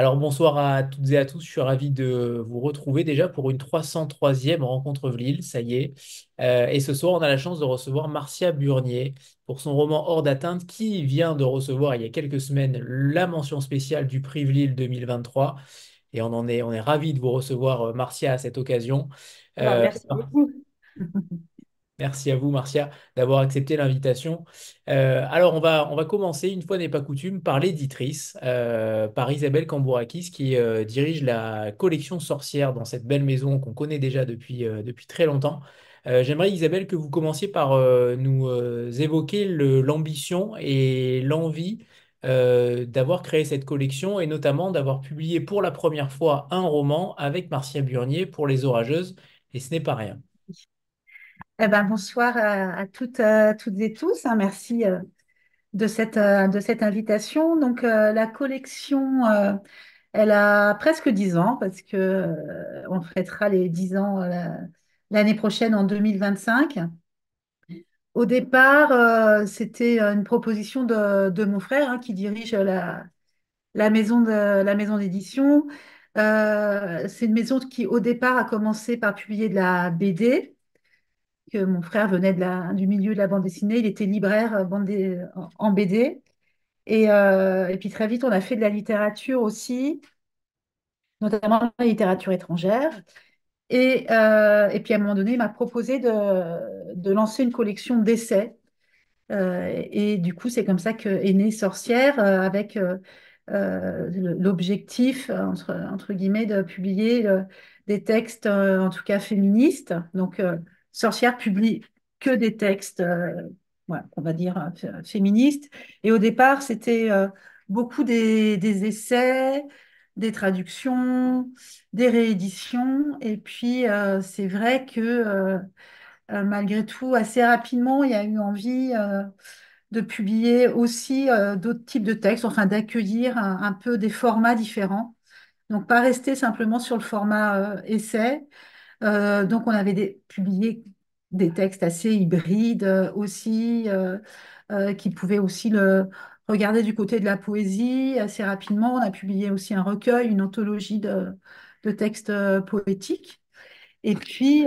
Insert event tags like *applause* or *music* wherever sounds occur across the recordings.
Alors bonsoir à toutes et à tous, je suis ravi de vous retrouver déjà pour une 303e rencontre Vlil, ça y est. Euh, et ce soir, on a la chance de recevoir Marcia Burnier pour son roman Hors d'atteinte qui vient de recevoir il y a quelques semaines la mention spéciale du prix Vlil 2023. Et on en est, on est ravi de vous recevoir, euh, Marcia, à cette occasion. Ah, euh, merci beaucoup. *laughs* Merci à vous, Marcia, d'avoir accepté l'invitation. Euh, alors, on va, on va commencer, une fois n'est pas coutume, par l'éditrice, euh, par Isabelle Cambourakis, qui euh, dirige la collection sorcière dans cette belle maison qu'on connaît déjà depuis, depuis très longtemps. J'aimerais, Isabelle, que vous commenciez par nous évoquer l'ambition et l'envie d'avoir créé cette collection et notamment d'avoir publié pour la première fois un roman avec Marcia Burnier pour Les Orageuses, et ce n'est pas rien. Eh ben, bonsoir à, toutes, euh, toutes et tous. Hein. merci euh, euh, de, cette, invitation. Donc, la collection, elle a presque 10 ans parce qu'on on fêtera les 10 ans l'année prochaine en 2025. Au départ, c'était une proposition de, mon frère hein, qui dirige maison la maison d'édition. c'est une maison qui, au départ, a commencé par publier de la BD mon frère venait de la, du milieu de la bande dessinée, il était libraire euh, en, BD. Euh, et, puis très vite, on a fait de la littérature aussi, notamment la littérature étrangère. Et, euh, puis à un moment donné, il m'a proposé de, lancer une collection d'essais. et du coup, c'est comme ça qu'est née Sorcière, avec l'objectif, entre, entre, guillemets, de publier des textes, en tout cas féministes. Donc, Sorcière publie que des textes, euh, on va dire, euh, féministes. Et au départ, c'était euh, beaucoup des, essais, des traductions, des rééditions. Et puis, c'est vrai que malgré tout, assez rapidement, il y a eu envie de publier aussi d'autres types de textes, enfin d'accueillir un, peu des formats différents. Donc, pas rester simplement sur le format essai, euh, donc, on avait publié des textes assez hybrides euh, aussi, euh, qui pouvaient aussi le regarder du côté de la poésie assez rapidement. On a publié aussi un recueil, une anthologie de, textes poétiques. Et puis,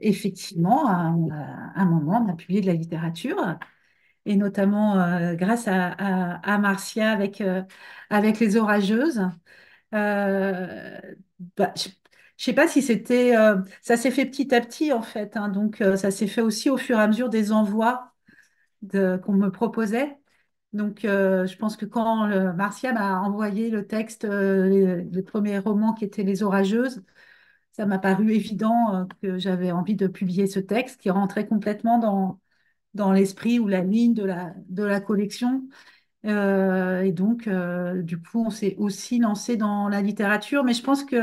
effectivement, à un, moment, on a publié de la littérature et notamment grâce à, à, Marcia avec, avec les orageuses. Euh, bah, je sais pas si c'était, euh, ça s'est fait petit à petit en fait. Hein. donc euh, ça s'est fait aussi au fur et à mesure des envois de, qu'on me proposait. Donc euh, je pense que quand le, Marcia m'a envoyé le texte, le premier roman qui était Les Orageuses, ça m'a paru évident que j'avais envie de publier ce texte qui rentrait complètement dans, dans l'esprit ou la ligne de la, de la collection. et donc, du coup, on s'est aussi lancé dans la littérature, mais je pense que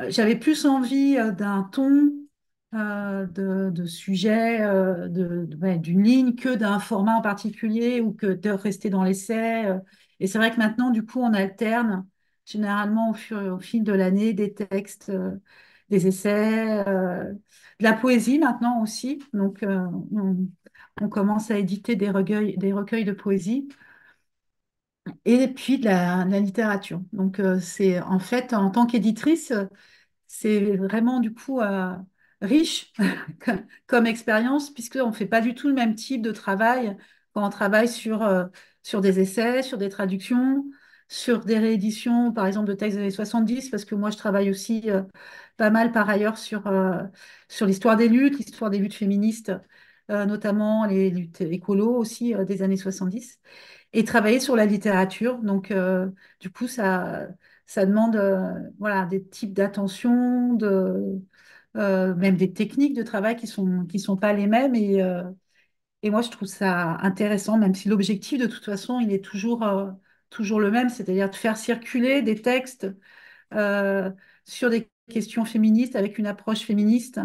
euh, j'avais plus envie euh, d'un ton, euh, de, sujet, d'une ligne que d'un format en particulier ou que de rester dans l'essai. Et c'est vrai que maintenant, du coup, on alterne généralement au, fur, au fil de l'année des textes, des essais, de la poésie maintenant aussi. Donc, on, commence à éditer des recueils, des recueils de poésie et puis de la, de la littérature. Donc, c'est en fait, en tant qu'éditrice, c'est vraiment du coup euh, riche *laughs* comme, expérience, puisqu'on ne fait pas du tout le même type de travail quand on travaille sur, euh, sur des essais, sur des traductions, sur des rééditions, par exemple, de textes des années 70, parce que moi, je travaille aussi euh, pas mal par ailleurs sur, sur l'histoire des luttes, l'histoire des luttes féministes, notamment les luttes écolos aussi des années 70, et travailler sur la littérature. Donc, du coup, ça ça demande euh, voilà, des types d'attention, de, euh, même des techniques de travail qui ne sont, qui sont pas les mêmes. Et, euh, et moi, je trouve ça intéressant, même si l'objectif, de toute façon, il est toujours, toujours le même, c'est-à-dire de faire circuler des textes sur des questions féministes avec une approche féministe,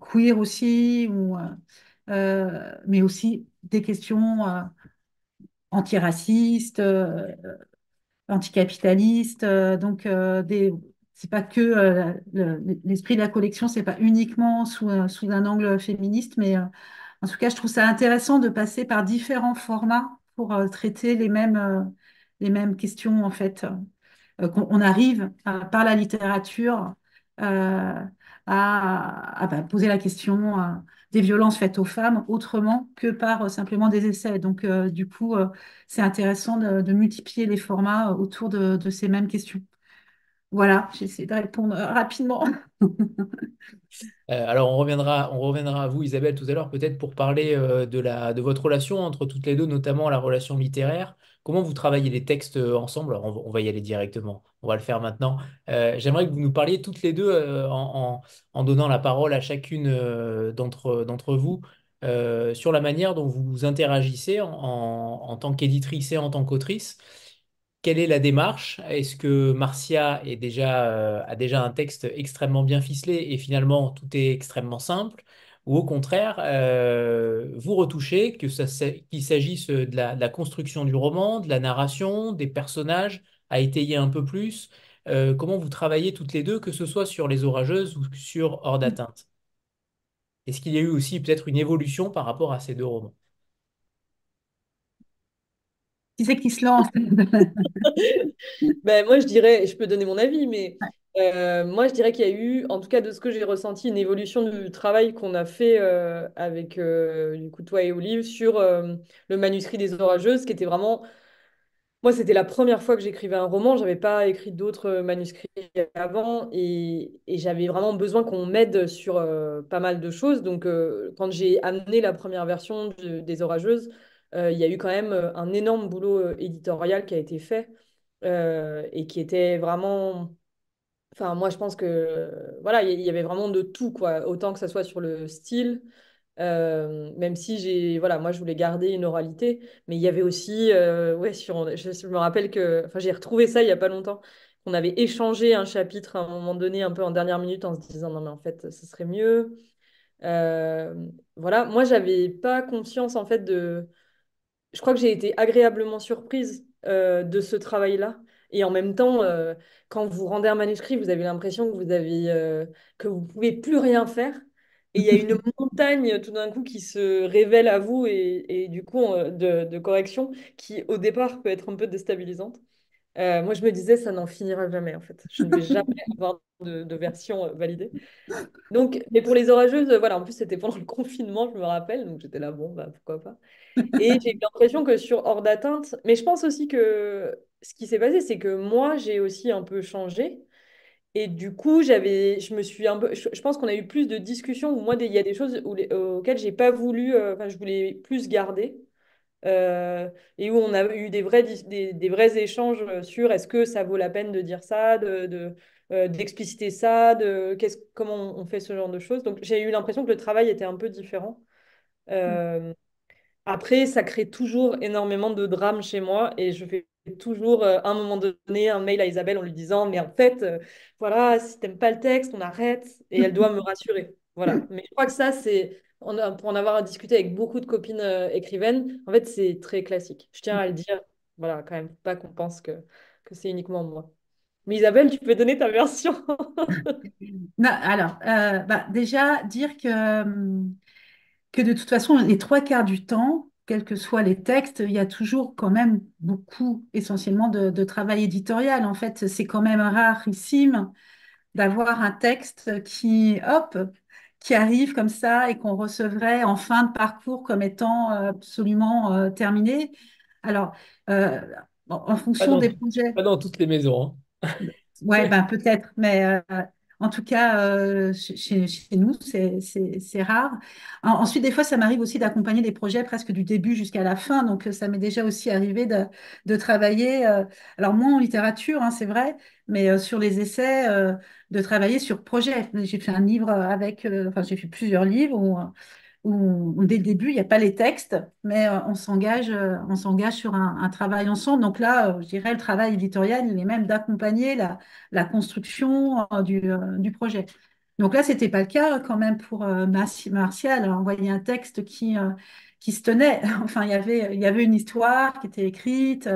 queer aussi, ou, mais aussi des questions antiracistes, anticapitaliste. Euh, donc, euh, des, c'est pas que euh, l'esprit de la collection, c'est pas uniquement sous, un angle féministe, mais en tout cas, je trouve ça intéressant de passer par différents formats pour traiter les mêmes, les mêmes questions, en fait. qu'on arrive par la littérature à, bah, poser la question des violences faites aux femmes autrement que par euh, simplement des essais. Donc, euh, du coup, euh, c'est intéressant de, multiplier les formats autour de, ces mêmes questions. Voilà, essayé de répondre rapidement. *laughs* alors, on reviendra, on reviendra à vous, Isabelle, tout à l'heure, peut-être pour parler de, la, de votre relation entre toutes les deux, notamment la relation littéraire. Comment vous travaillez les textes euh, ensemble on, va y aller directement. On va le faire maintenant. Euh, j'aimerais que vous nous parliez toutes les deux euh, en, donnant la parole à chacune d'entre vous sur la manière dont vous interagissez en, en tant qu'éditrice et en tant qu'autrice. Quelle est la démarche Est-ce que Marcia déjà, a déjà un texte extrêmement bien ficelé et finalement tout est extrêmement simple ou au contraire, euh, vous retouchez, qu'il s'agisse de, la, construction du roman, de la narration, des personnages, à étayer un peu plus euh, Comment vous travaillez toutes les deux, que ce soit sur Les Orageuses ou sur Hors mm. d'atteinte Est-ce qu'il y a eu aussi peut-être une évolution par rapport à ces deux romans qui c'est qui se lance *laughs* ben, Moi, je dirais, je peux donner mon avis, mais euh, moi, je dirais qu'il y a eu, en tout cas de ce que j'ai ressenti, une évolution du travail qu'on a fait euh, avec euh, du toi et Olive sur le manuscrit des orageuses, qui était vraiment. Moi, c'était la première fois que j'écrivais un roman. J'avais pas écrit d'autres manuscrits avant et, j'avais vraiment besoin qu'on m'aide sur pas mal de choses. Donc, quand j'ai amené la première version des orageuses, il y a eu quand même un énorme boulot éditorial qui a été fait et qui était vraiment Enfin, moi, je pense que euh, voilà, il y, avait vraiment de tout, quoi. Autant que ça soit sur le style, euh, même si j'ai, voilà, moi, je voulais garder une oralité, mais il y avait aussi, euh, ouais, sur, je, me rappelle que, enfin, j'ai retrouvé ça il y a pas longtemps. On avait échangé un chapitre à un moment donné, un peu en dernière minute, en se disant non, mais en fait, ce serait mieux. Euh, voilà, moi, j'avais pas conscience en fait de. Je crois que j'ai été agréablement surprise de ce travail-là et en même temps, euh, quand vous rendez un manuscrit, vous avez l'impression que vous avez euh, que vous pouvez plus rien faire. Et il y a une *laughs* montagne tout d'un coup qui se révèle à vous et, et du coup de, de, correction qui au départ peut être un peu déstabilisante. Euh, moi, je me disais, ça n'en finira jamais, en fait. Je ne vais jamais *laughs* avoir de, version validée. Donc, mais pour les orageuses, voilà, en plus, c'était pendant le confinement, je me rappelle. Donc, j'étais là, bon, bah, pourquoi pas. Et j'ai eu l'impression que sur Hors d'atteinte, mais je pense aussi que ce qui s'est passé, c'est que moi, j'ai aussi un peu changé. Et du coup, j'avais, je me suis un peu, je, pense qu'on a eu plus de discussions où moi, il y a des choses où, auxquelles j'ai pas voulu, euh, enfin, je voulais plus garder. Euh, et où on a eu des vrais, des, vrais échanges euh, sur est-ce que ça vaut la peine de dire ça, de, d'expliciter de, ça, de comment on fait ce genre de choses. Donc j'ai eu l'impression que le travail était un peu différent. Mmh. après, ça crée toujours énormément de drames chez moi et je fais toujours euh, à un moment donné un mail à Isabelle en lui disant mais en fait euh, voilà si t'aimes pas le texte on arrête et elle doit me *laughs* rassurer voilà mais je crois que ça c'est pour en avoir discuté avec beaucoup de copines euh, écrivaines en fait c'est très classique je tiens à le dire voilà quand même pas qu'on pense que, que c'est uniquement moi mais Isabelle, tu peux donner ta version. *laughs* alors, bah, déjà, dire que, hum, que de toute façon, les trois quarts du temps, quels que soient les textes, il y a toujours quand même beaucoup, essentiellement, de, travail éditorial. En fait, c'est quand même rarissime d'avoir un texte qui, hop, qui arrive comme ça et qu'on recevrait en fin de parcours comme étant euh, absolument euh, terminé. Alors, euh, en fonction des projets. Pas dans toutes les maisons. Hein. ouais, ben, peut-être, mais en tout cas, euh, chez, nous, c'est rare. Ensuite, des fois, ça m'arrive aussi d'accompagner des projets presque du début jusqu'à la fin. Donc, euh, ça m'est déjà aussi arrivé de, travailler, euh, alors moins en littérature, hein, c'est vrai, mais sur les essais, de travailler sur projet. J'ai fait un livre avec, enfin, j'ai fait plusieurs livres où, où, dès le début, il n'y a pas les textes, mais euh, on s'engage, euh, on s'engage sur un, travail ensemble. Donc là, euh, je dirais, le travail éditorial, il est même d'accompagner la, construction du, projet. Donc là, ce n'était pas le cas quand même pour Martial, a envoyé un texte qui, qui se tenait. *laughs* Enfin, il y avait, y avait une histoire qui était écrite,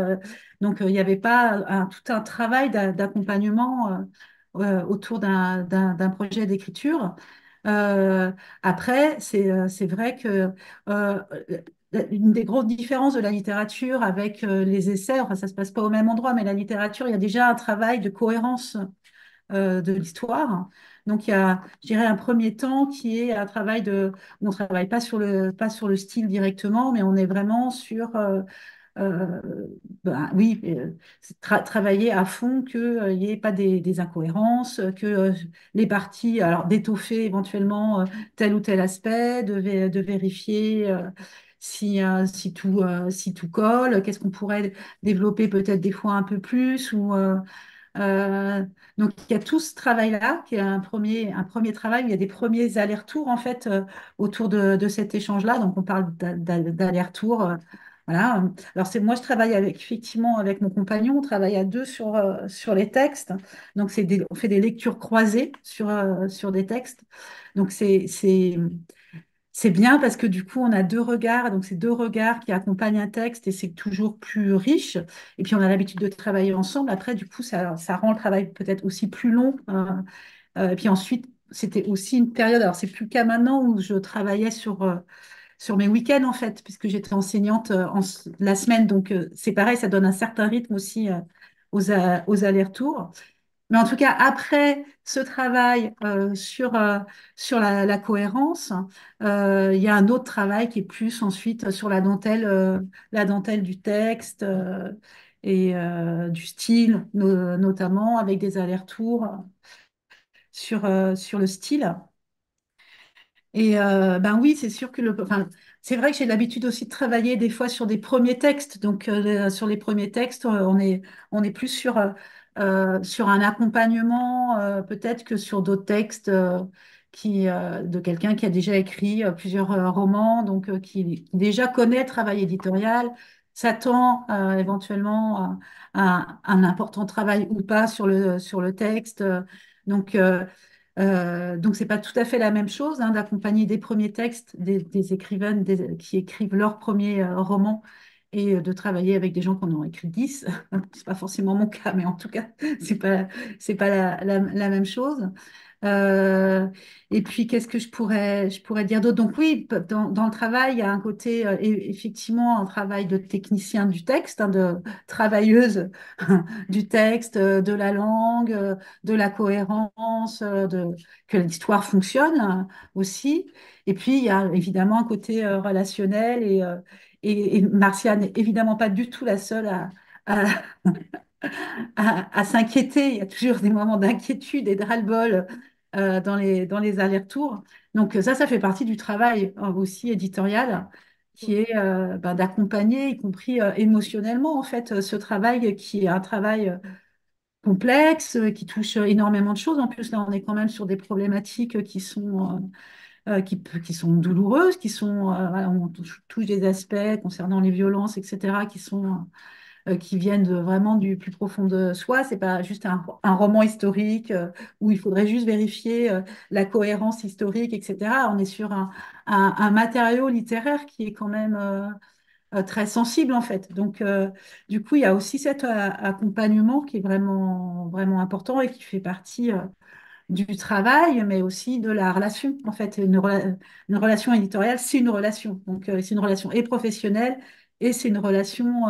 donc il n'y avait pas tout un travail d'accompagnement autour d'un projet d'écriture. Euh, après, euh, c'est vrai que euh, une des grosses différences de la littérature avec les essais, enfin ça se passe pas au même endroit, mais la littérature, il y a déjà un travail de cohérence de l'histoire. Donc il y a, je dirais, un premier temps qui est un travail de, on travaille pas sur le, pas sur le style directement, mais on est vraiment sur ben, oui, euh, travailler à fond qu'il euh, n'y ait pas des, incohérences, que les parties, alors d'étoffer éventuellement tel ou tel aspect, de, de vérifier si, si, tout, si tout colle, qu'est-ce qu'on pourrait développer peut-être des fois un peu plus ou donc il y a tout ce travail-là, qui est un premier, un premier travail, il y a des premiers allers-retours en fait autour de, de cet échange-là. Donc on parle d'allers-retours alors c'est moi je travaille avec effectivement avec mon compagnon, on travaille à deux sur euh, sur les textes. Donc c'est on fait des lectures croisées sur euh, sur des textes. Donc c'est c'est bien parce que du coup on a deux regards, donc c'est deux regards qui accompagnent un texte et c'est toujours plus riche. Et puis on a l'habitude de travailler ensemble. Après du coup ça rend le travail peut-être aussi plus long. Hein. Euh, et puis ensuite c'était aussi une période. Alors c'est plus le cas maintenant où je travaillais sur sur mes week-ends en fait, puisque j'étais enseignante euh, en, la semaine. Donc euh, c'est pareil, ça donne un certain rythme aussi euh, aux, allers-retours. Mais en tout cas, après ce travail sur, sur la, cohérence, il y a un autre travail qui est plus ensuite sur la dentelle, la dentelle du texte et du style, notamment avec des allers-retours sur, sur le style. Et euh, ben oui, c'est sûr que le, enfin, c'est vrai que j'ai l'habitude aussi de travailler des fois sur des premiers textes. Donc euh, sur les premiers textes, euh, on est on est plus sur sur un accompagnement peut-être que sur d'autres textes qui de quelqu'un qui a déjà écrit plusieurs romans, donc qui déjà connaît le travail éditorial, s'attend éventuellement à, un important travail ou pas sur le sur le texte. donc euh, donc, ce n'est pas tout à fait la même chose hein, d'accompagner des premiers textes, des, écrivaines qui écrivent leur premier euh, roman et euh, de travailler avec des gens qu'on en écrit 10. Ce n'est pas forcément mon cas, mais en tout cas, *laughs* ce n'est pas, la, même chose. Euh, et puis, qu'est-ce que je pourrais, je pourrais dire d'autre Donc oui, dans, le travail, il y a un côté, euh, effectivement, un travail de technicien du texte, hein, de travailleuse *laughs* du texte, euh, de la langue, de la cohérence, de, que l'histoire fonctionne hein, aussi. Et puis, il y a évidemment un côté relationnel et, et, Marcia n'est évidemment pas du tout la seule à *laughs* à, s'inquiéter. Il y a toujours des moments d'inquiétude et de ras-le-bol euh, dans les, dans les allers-retours. Donc ça, ça fait partie du travail euh, aussi éditorial qui est euh, ben, d'accompagner, y compris émotionnellement, en fait, ce travail qui est un travail complexe, qui touche énormément de choses. En plus, là, on est quand même sur des problématiques qui sont... Qui, qui, sont douloureuses, qui sont, on touche, des aspects concernant les violences, etc., qui sont euh, qui viennent vraiment du plus profond de soi. C'est pas juste un, roman historique euh, où il faudrait juste vérifier euh, la cohérence historique, etc. On est sur un, matériau littéraire qui est quand même très sensible en fait. Donc, du coup, il y a aussi cet accompagnement qui est vraiment, vraiment important et qui fait partie du travail, mais aussi de la relation. En fait, une, relation éditoriale, c'est une relation. Donc, c'est une relation et professionnelle et c'est une relation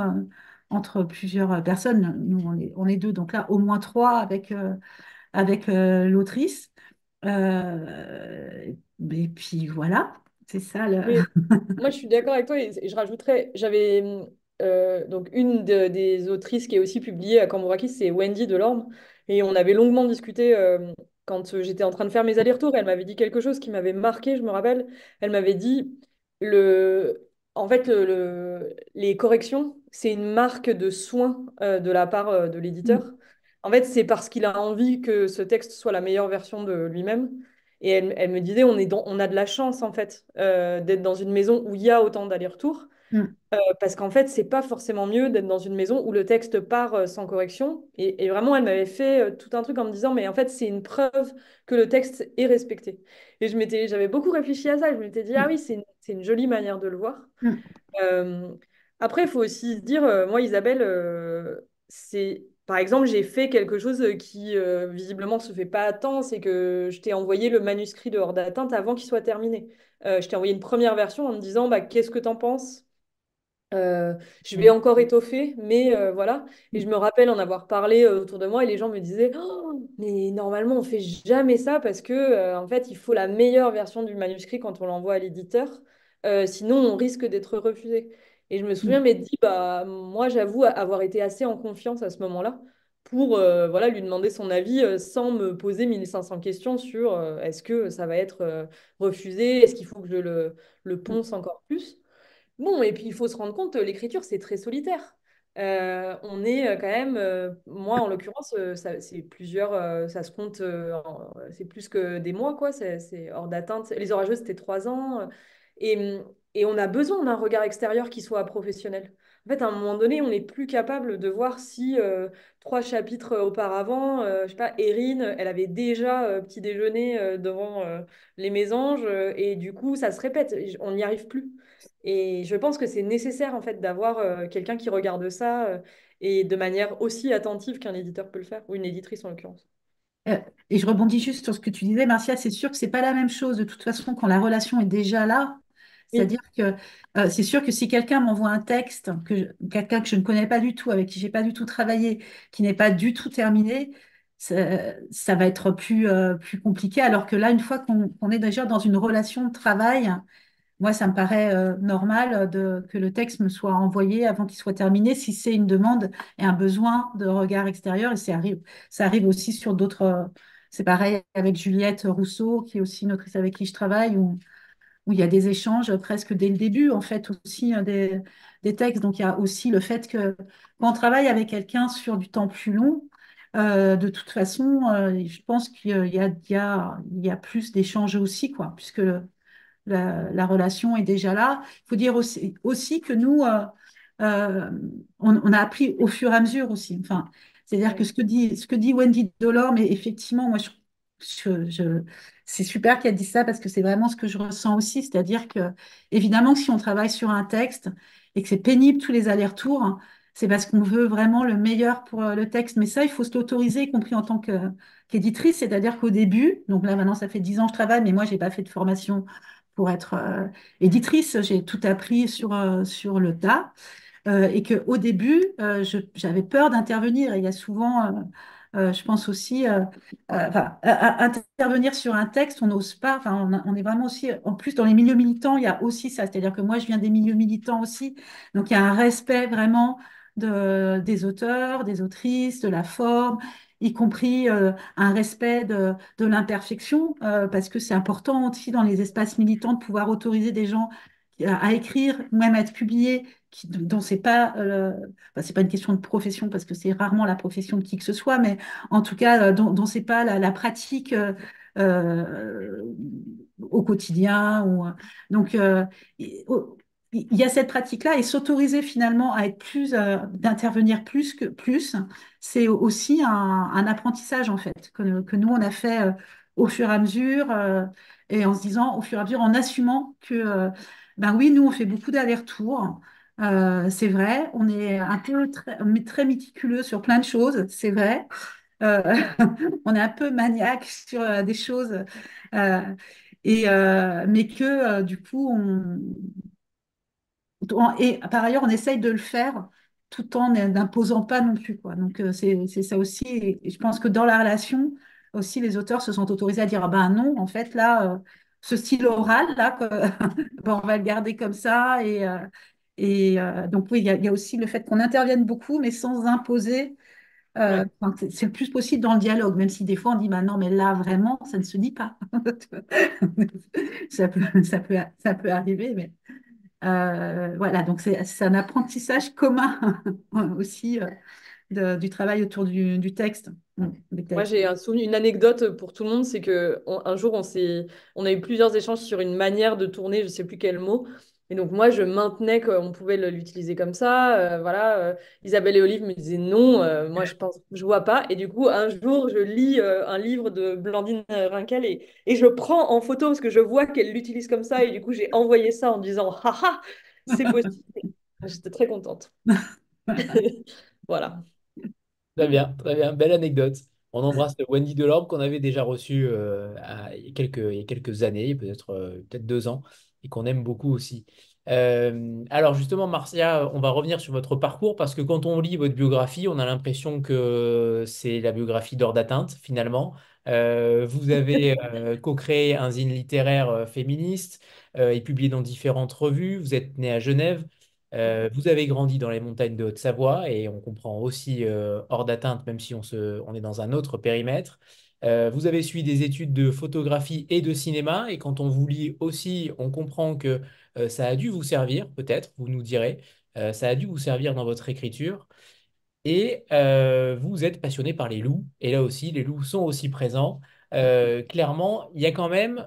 entre plusieurs personnes. Nous, on est, deux, donc là, au moins trois avec, euh, avec euh, l'autrice. Euh, et puis voilà, c'est ça. *laughs* moi, je suis d'accord avec toi et, je rajouterais, j'avais donc une des autrices qui est aussi publiée à Cambourakis, c'est Wendy Delorme. Et on avait longuement discuté quand j'étais en train de faire mes allers-retours. Elle m'avait dit quelque chose qui m'avait marqué, je me rappelle. Elle m'avait dit le, en fait, les corrections, c'est une marque de soin euh, de la part euh, de l'éditeur. Mm. En fait, c'est parce qu'il a envie que ce texte soit la meilleure version de lui-même. Et elle, me disait, on, est on a de la chance, en fait, euh, d'être dans une maison où il y a autant d'allers-retours. Mm. Euh, parce qu'en fait, c'est pas forcément mieux d'être dans une maison où le texte part euh, sans correction. Et, vraiment, elle m'avait fait euh, tout un truc en me disant, mais en fait, c'est une preuve que le texte est respecté. Et je m'étais, j'avais beaucoup réfléchi à ça. Je m'étais dit, ah mm. oui, c'est une, jolie manière de le voir. Mm. après, il faut aussi se dire, moi, Isabelle, c'est par exemple, j'ai fait quelque chose qui visiblement, visiblement se fait pas à temps, c'est que je t'ai envoyé le manuscrit de Hors d'atteinte avant qu'il soit terminé. je t'ai envoyé une première version en me disant bah, qu'est-ce que t'en penses euh, je mm. vais encore étoffer, mais euh, voilà. Et je me rappelle en avoir parlé euh, autour de moi et les gens me disaient «Oh, Mais normalement, on fait jamais ça parce que, en fait, il faut la meilleure version du manuscrit quand on l'envoie à l'éditeur. sinon, on risque d'être refusé. Et je me mm. souviens, mais dit «Bah, Moi, j'avoue avoir été assez en confiance à ce moment-là pour lui demander son avis sans me poser 1500 questions sur est-ce que ça va être refusé Est-ce qu'il faut que je le mm. ponce encore plus Bon, et puis il faut se rendre compte, euh, l'écriture, c'est très solitaire. Euh, on est euh, quand même, moi en l'occurrence, c'est plusieurs, ça se compte, c'est plus que des mois, quoi, c'est hors d'atteinte. Les orageuses, c'était trois ans. Et, on a besoin d'un regard extérieur qui soit professionnel. En fait, à un moment donné, on n'est plus capable de voir si trois chapitres auparavant, je sais pas, Erin, elle avait déjà petit déjeuner devant les mésanges, et du coup, ça se répète, on n'y arrive plus. Et je pense que c'est nécessaire en fait d'avoir euh, quelqu'un qui regarde ça euh, et de manière aussi attentive qu'un éditeur peut le faire, ou une éditrice en l'occurrence. Euh, et je rebondis juste sur ce que tu disais, Marcia, c'est sûr que c'est pas la même chose de toute façon quand la relation est déjà là. C'est-à-dire que c'est sûr que si quelqu'un m'envoie un texte, que quelqu'un que je ne connais pas du tout, avec qui j'ai pas du tout travaillé, qui n'est pas du tout terminé, ça, va être plus, compliqué. Alors que là, une fois qu'on est déjà dans une relation de travail, moi, ça me paraît euh, normal euh, que le texte me soit envoyé avant qu'il soit terminé, si c'est une demande et un besoin de regard extérieur. Et ça arrive, ça arrive aussi sur d'autres. Euh, c'est pareil avec Juliette Rousseau, qui est aussi une autrice avec qui je travaille, où, il y a des échanges presque dès le début, en fait, aussi hein, des, textes. Donc, il y a aussi le fait que quand on travaille avec quelqu'un sur du temps plus long, de toute façon, je pense qu'il y a, y a plus d'échanges aussi, quoi, puisque la, relation est déjà là. Il faut dire aussi, que nous, euh, euh, on, a appris au fur et à mesure aussi. Enfin, c'est-à-dire que ce que dit, Wendy Dolor, mais effectivement, moi, c'est super qu'elle dit ça parce que c'est vraiment ce que je ressens aussi. C'est-à-dire que, évidemment, si on travaille sur un texte et que c'est pénible tous les allers-retours, c'est parce qu'on veut vraiment le meilleur pour euh, le texte. Mais ça, il faut se l'autoriser, y compris en tant qu'éditrice. C'est-à-dire qu'au début, donc là, maintenant, ça fait dix ans que je travaille, mais moi, je n'ai pas fait de formation pour être euh, éditrice. J'ai tout appris sur, euh, sur le tas. Euh, et et qu'au début, j'avais peur d'intervenir. Il y a souvent, je pense aussi, intervenir sur un texte, on n'ose pas. Enfin, on, est vraiment aussi, en plus, dans les milieux militants, il y a aussi ça. C'est-à-dire que moi, je viens des milieux militants aussi. Donc, il y a un respect vraiment de, des auteurs, des autrices, de la forme y compris euh, un respect de, l'imperfection, euh, parce que c'est important aussi dans les espaces militants de pouvoir autoriser des gens euh, à écrire, ou même à être publiés, qui, dont c'est pas, pas une question de profession parce que c'est rarement la profession de qui que ce soit, mais en tout cas dont, ce n'est pas la, pratique au quotidien. Ou, donc, il y a cette pratique-là et s'autoriser finalement à être plus, euh, d'intervenir plus que plus, c'est aussi un, apprentissage en fait que, nous on a fait euh, au fur et à mesure euh, et en se disant au fur et à mesure en assumant que ben oui nous on fait beaucoup d'allers-retours, c'est vrai, on est un peu très, très méticuleux sur plein de choses, c'est vrai, *laughs* on est un peu maniaque sur des choses. Et mais que du coup, on, et par ailleurs, on essaye de le faire tout en n'imposant pas non plus. Quoi. Donc, euh, c'est ça aussi. Et je pense que dans la relation, aussi, les auteurs se sont autorisés à dire ah ben non, en fait, là, euh, ce style oral, là, *laughs* ben, on va le garder comme ça. Et, euh, donc, oui, il y, a aussi le fait qu'on intervienne beaucoup, mais sans imposer. c'est le plus possible dans le dialogue, même si des fois on dit bah non, mais là vraiment, ça ne se dit pas. *laughs* *laughs* ça, ça, peut, ça peut arriver, mais euh, voilà, donc c'est un apprentissage commun *laughs* aussi euh, du travail autour du, texte. Moi, j'ai un une anecdote pour tout le monde, c'est que un jour, on, on a eu plusieurs échanges sur une manière de tourner, je ne sais plus quel mot, et donc, moi, je maintenais qu'on pouvait l'utiliser comme ça. Euh, voilà. Euh, Isabelle et Olive me disaient non, euh, moi, je pense, je vois pas. Et du coup, un jour, je lis un livre de Blandine Rincal et, et, je prends en photo parce que je vois qu'elle l'utilise comme ça. Et du coup, j'ai envoyé ça en disant *laughs* haha, c'est possible. *laughs* J'étais très contente. *laughs* voilà. Très bien, très bien. Belle anecdote. On embrasse Wendy Delorme qu'on avait déjà reçue il, y a quelques, quelques années, peut-être peut-être deux ans qu'on aime beaucoup aussi. Euh, alors justement, Marcia, on va revenir sur votre parcours parce que quand on lit votre biographie, on a l'impression que c'est la biographie d'Or d'atteinte finalement. Euh, vous avez *laughs* euh, co-créé un zine littéraire féministe et publié dans différentes revues. Vous êtes né à Genève. Mm-hmm. vous avez grandi dans les montagnes de Haute-Savoie et on comprend aussi hors d'atteinte, même si on, se, on est dans un autre périmètre. Euh, vous avez suivi des études de photographie et de cinéma, et quand on vous lit aussi, on comprend que euh, ça a dû vous servir, peut-être, vous nous direz, euh, ça a dû vous servir dans votre écriture. Et vous êtes passionné par les loups, et là aussi, les loups sont aussi présents. clairement, il y a quand même,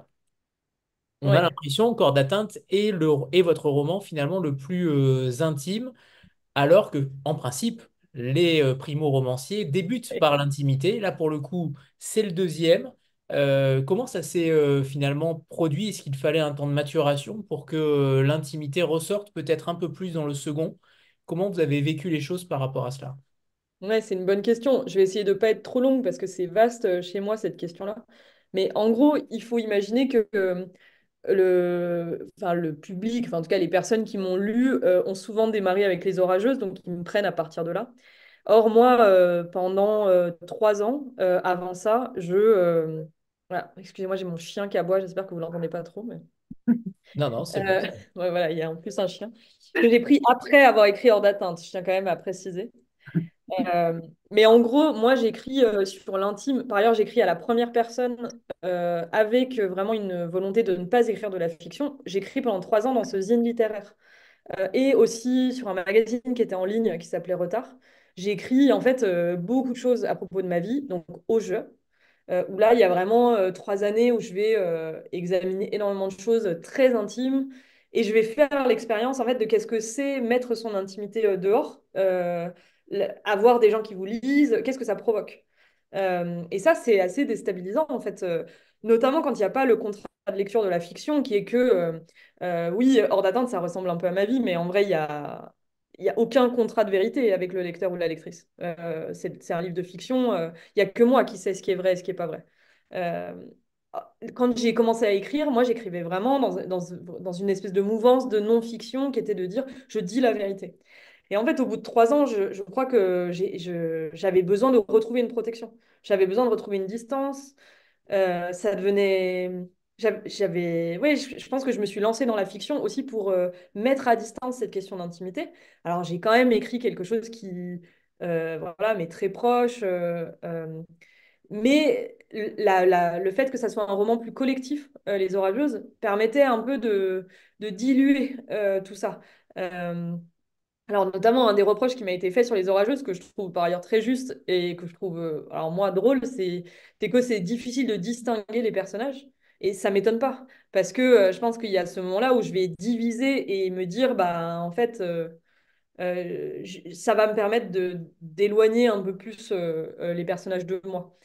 on a l'impression, Corps d'atteinte est, votre roman finalement le plus intime, alors que, en principe, les euh, primo-romanciers débutent par l'intimité. Là, pour le coup, c'est le deuxième. Euh, comment ça s'est euh, finalement produit Est-ce qu'il fallait un temps de maturation pour que l'intimité ressorte peut-être un peu plus dans le second Comment vous avez vécu les choses par rapport à cela Ouais, c'est une bonne question. Je vais essayer de ne pas être trop longue parce que c'est vaste chez moi cette question-là. Mais en gros, il faut imaginer que le, enfin, le public, enfin, en tout cas les personnes qui m'ont lu, euh, ont souvent démarré avec les orageuses, donc ils me prennent à partir de là. Or, moi, euh, pendant euh, trois ans, avant ça, je... excusez-moi, j'ai mon chien qui aboie, j'espère que vous ne l'entendez pas trop. Mais... *laughs* Non, non, c'est voilà, il y a en plus un chien que j'ai pris après avoir écrit Hors d'atteinte, je tiens quand même à préciser. *laughs* mais en gros, moi, j'écris euh, sur l'intime. Par ailleurs, j'écris à la première personne euh, avec euh, vraiment une volonté de ne pas écrire de la fiction. J'écris pendant trois ans dans ce zine littéraire et aussi sur un magazine qui était en ligne qui s'appelait Retard. J'écris en fait beaucoup de choses à propos de ma vie, donc au jeu. où là, il y a vraiment trois années où je vais examiner énormément de choses très intimes et je vais faire l'expérience en fait de qu'est-ce que c'est mettre son intimité dehors avoir des gens qui vous lisent, qu'est-ce que ça provoque euh, Et ça, c'est assez déstabilisant, en fait, euh, notamment quand il n'y a pas le contrat de lecture de la fiction qui est que, euh, oui, hors d'attente, ça ressemble un peu à ma vie, mais en vrai, il y a, il n'y a aucun contrat de vérité avec le lecteur ou la lectrice. c'est un livre de fiction, il y n'y a que moi qui sais ce qui est vrai et ce qui n'est pas vrai. quand j'ai commencé à écrire, moi j'écrivais vraiment dans, une espèce de mouvance de non-fiction qui était de dire je dis la vérité. Et en fait, au bout de trois ans, je, crois que j'avais besoin de retrouver une protection. J'avais besoin de retrouver une distance. Euh, ça devenait. J'avais. Oui, je, pense que je me suis lancée dans la fiction aussi pour euh, mettre à distance cette question d'intimité. Alors, j'ai quand même écrit quelque chose qui. Euh, voilà, mais très proche. Euh, mais le fait que ça soit un roman plus collectif, Les Orageuses, permettait un peu de, de diluer tout ça. Alors, notamment, un des reproches qui m'a été fait sur les orageuses, que je trouve par ailleurs très juste et que je trouve, euh, alors moi, drôle, c'est que c'est difficile de distinguer les personnages. Et ça m'étonne pas, parce que euh, je pense qu'il y a ce moment-là où je vais diviser et me dire, bah, en fait, euh, ça va me permettre d'éloigner un peu plus les personnages de moi.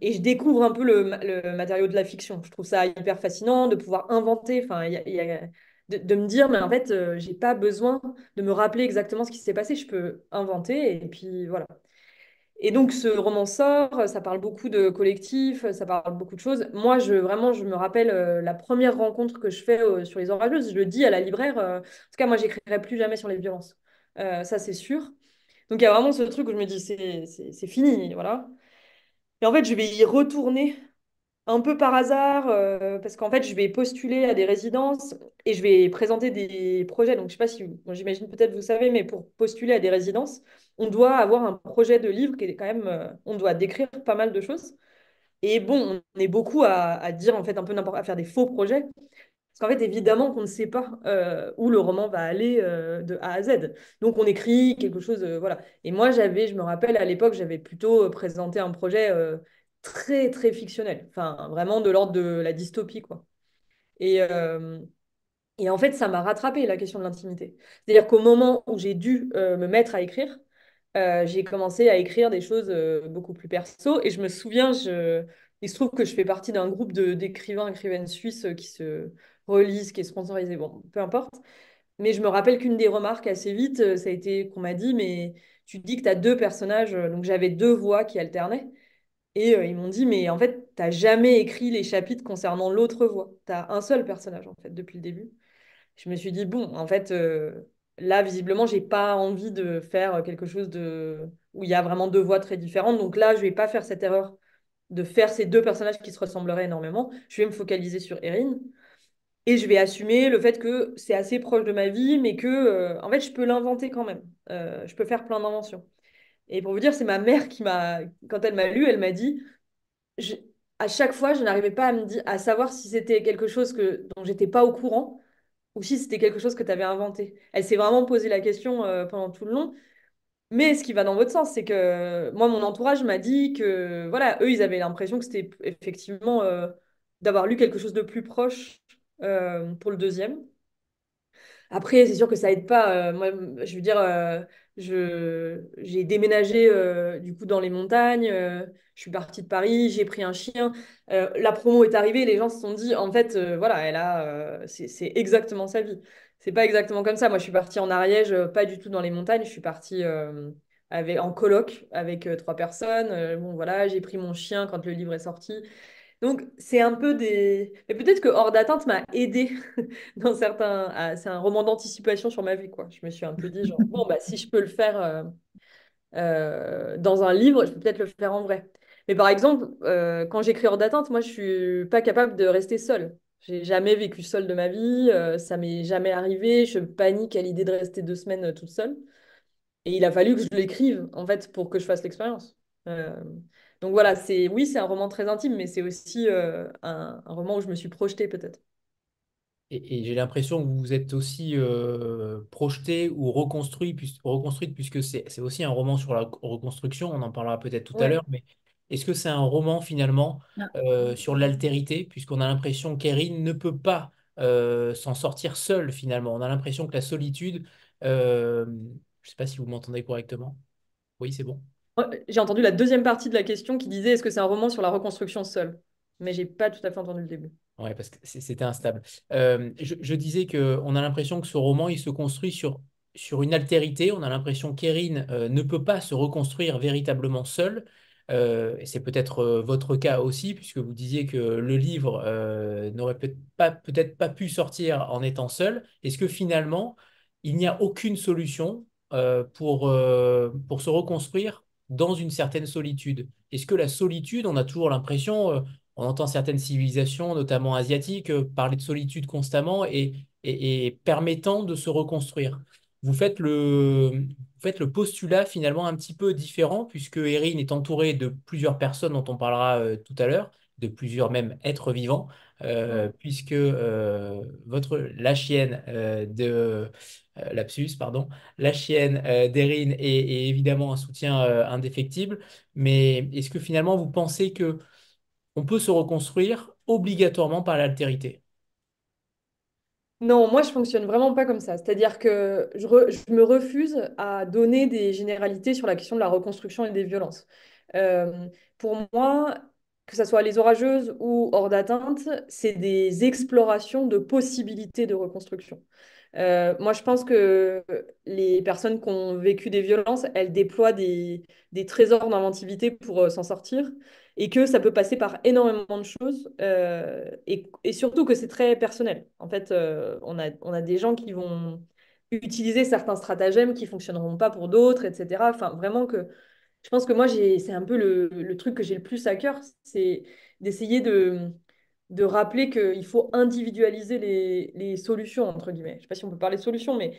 et je découvre un peu le, le, matériau de la fiction. Je trouve ça hyper fascinant de pouvoir inventer. Enfin, il de, me dire, mais en fait, euh, j'ai pas besoin de me rappeler exactement ce qui s'est passé, je peux inventer et puis voilà. Et donc ce roman sort, ça parle beaucoup de collectif, ça parle beaucoup de choses. Moi, je vraiment, je me rappelle euh, la première rencontre que je fais euh, sur les orageuses. Je le dis à la libraire. en tout cas, moi, j'écrirai plus jamais sur les violences. ça, c'est sûr. Donc il y a vraiment ce truc où je me dis, c'est fini, voilà. Et en fait, je vais y retourner un peu par hasard, euh, parce qu'en fait, je vais postuler à des résidences et je vais présenter des projets. Donc, je ne sais pas si, j'imagine peut-être vous savez, mais pour postuler à des résidences, on doit avoir un projet de livre qui est quand même, euh, on doit décrire pas mal de choses. Et bon, on est beaucoup à, dire en fait un peu n'importe, à faire des faux projets. Parce qu'en fait, évidemment qu'on ne sait pas euh, où le roman va aller de A à Z. Donc, on écrit quelque chose, voilà. Et moi, j'avais, je me rappelle, à l'époque, j'avais plutôt présenté un projet très, très fictionnel. Enfin, vraiment de l'ordre de la dystopie, quoi. Euh, et, en fait, ça m'a rattrapé la question de l'intimité. C'est-à-dire qu'au moment où j'ai dû euh, me mettre à écrire, euh, j'ai commencé à écrire des choses beaucoup plus perso. Et je me souviens, je... il se trouve que je fais partie d'un groupe d'écrivains, écrivaines suisses qui se relisent, qui est sponsorisé, bon, peu importe. Mais je me rappelle qu'une des remarques assez vite, ça a été qu'on m'a dit, mais tu dis que tu as deux personnages, donc j'avais deux voix qui alternaient. Et euh, ils m'ont dit, mais en fait, tu t'as jamais écrit les chapitres concernant l'autre voix. as un seul personnage, en fait, depuis le début. Je me suis dit, bon, en fait, euh, là, visiblement, j'ai pas envie de faire quelque chose de... où il y a vraiment deux voix très différentes. Donc là, je vais pas faire cette erreur de faire ces deux personnages qui se ressembleraient énormément. Je vais me focaliser sur Erin. Et je vais assumer le fait que c'est assez proche de ma vie, mais que, euh, en fait, je peux l'inventer quand même. je peux faire plein d'inventions. Et pour vous dire, c'est ma mère qui m'a, quand elle m'a lu, elle m'a dit, à chaque fois, je n'arrivais pas à me à savoir si c'était quelque chose que dont j'étais pas au courant ou si c'était quelque chose que tu avais inventé. Elle s'est vraiment posé la question euh, pendant tout le long. Mais ce qui va dans votre sens, c'est que moi, mon entourage m'a dit que, voilà, eux, ils avaient l'impression que c'était effectivement euh, d'avoir lu quelque chose de plus proche euh, pour le deuxième. Après, c'est sûr que ça aide pas. moi, je veux dire, j'ai déménagé euh, du coup dans les montagnes, euh, je suis partie de Paris, j'ai pris un chien. Euh, la promo est arrivée, les gens se sont dit en fait voilà, elle a c'est exactement sa vie. C'est pas exactement comme ça. Moi, je suis partie en Ariège, pas du tout dans les montagnes, je suis partie en colloque avec trois personnes. bon voilà, j'ai pris mon chien quand le livre est sorti. Donc, c'est un peu des. Mais peut-être que Hors d'atteinte m'a aidé *laughs* dans certains. c'est un roman d'anticipation sur ma vie, quoi. Je me suis un peu dit, genre, bon, bah, si je peux le faire euh, euh, dans un livre, je peux peut-être le faire en vrai. Mais par exemple, euh, quand j'écris Hors d'atteinte, moi, je suis pas capable de rester seule. J'ai jamais vécu seule de ma vie, ça m'est jamais arrivé. Je panique à l'idée de rester deux semaines toute seule. Et il a fallu que je l'écrive, en fait, pour que je fasse l'expérience. Euh, donc voilà, c'est oui, c'est un roman très intime, mais c'est aussi euh, un, roman où je me suis projetée peut-être. Et, j'ai l'impression que vous êtes aussi projeté euh, projetée ou reconstruit, reconstruite, puisque c'est aussi un roman sur la reconstruction, on en parlera peut-être tout à l'heure, mais est-ce que c'est un roman finalement euh, sur l'altérité, puisqu'on a l'impression qu'Erin ne peut pas s'en sortir seule finalement, on a l'impression que la solitude, je ne sais pas si vous m'entendez correctement, oui c'est bon j'ai entendu la deuxième partie de la question qui disait est-ce que c'est un roman sur la reconstruction seule Mais j'ai pas tout à fait entendu le début. Oui, parce que c'était instable. Euh, je, disais que on a l'impression que ce roman il se construit sur sur une altérité. On a l'impression qu'Erin euh, ne peut pas se reconstruire véritablement seule. Euh, c'est peut-être votre cas aussi, puisque vous disiez que le livre n'aurait peut-être pas, pas pu sortir en étant seul. Est-ce que finalement, il n'y a aucune solution pour, pour se reconstruire dans une certaine solitude. Est-ce que la solitude, on a toujours l'impression, euh, on entend certaines civilisations, notamment asiatiques, euh, parler de solitude constamment et, permettant de se reconstruire. Vous faites, le, faites le postulat finalement un petit peu différent, puisque Erin est entourée de plusieurs personnes dont on parlera euh, tout à l'heure, de plusieurs même êtres vivants, euh, puisque euh, votre, la chienne euh, de Lapsus, pardon, la chienne d'Erin est, évidemment un soutien indéfectible, mais est-ce que finalement vous pensez que on peut se reconstruire obligatoirement par l'altérité non, moi je fonctionne vraiment pas comme ça. C'est-à-dire que je, je, me refuse à donner des généralités sur la question de la reconstruction et des violences. pour moi, que ce soit les orageuses ou hors d'atteinte, c'est des explorations de possibilités de reconstruction. Euh, moi, je pense que les personnes qui ont vécu des violences, elles déploient des, des trésors d'inventivité pour euh, s'en sortir et que ça peut passer par énormément de choses euh, et, et, surtout que c'est très personnel. En fait, on, a, on a des gens qui vont utiliser certains stratagèmes qui fonctionneront pas pour d'autres, etc. Enfin, vraiment que je pense que moi, c'est un peu le, truc que j'ai le plus à cœur, c'est d'essayer de, de rappeler qu'il faut individualiser les, solutions, entre guillemets. Je ne sais pas si on peut parler de solutions, mais,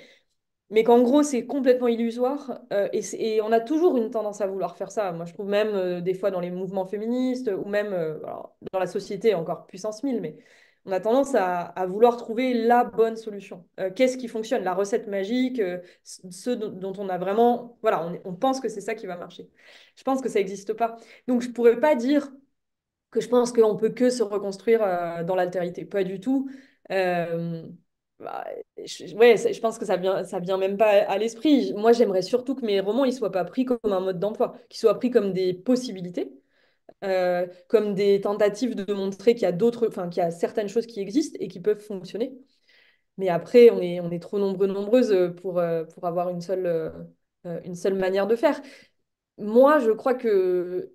mais qu'en gros, c'est complètement illusoire. Euh, et, on a toujours une tendance à vouloir faire ça. Moi, je trouve même euh, des fois dans les mouvements féministes ou même euh, dans la société, encore puissance 1000, mais on a tendance à, vouloir trouver la bonne solution. Euh, qu'est-ce qui fonctionne La recette magique, euh, ce dont, on a vraiment... Voilà, on, pense que c'est ça qui va marcher. Je pense que ça n'existe pas. Donc, je ne pourrais pas dire que je pense qu'on peut que se reconstruire euh, dans l'altérité. Pas du tout. Bah, je, je pense que ça vient, ça vient même pas à l'esprit. Moi, j'aimerais surtout que mes romans ils soient pas pris comme un mode d'emploi, qu'ils soient pris comme des possibilités euh, comme des tentatives de montrer qu'il y a d'autres, enfin qu'il y a certaines choses qui existent et qui peuvent fonctionner. Mais après, on est, on est trop nombreux, nombreuses euh, pour, euh, pour avoir une seule, une seule manière de faire. Moi, je crois que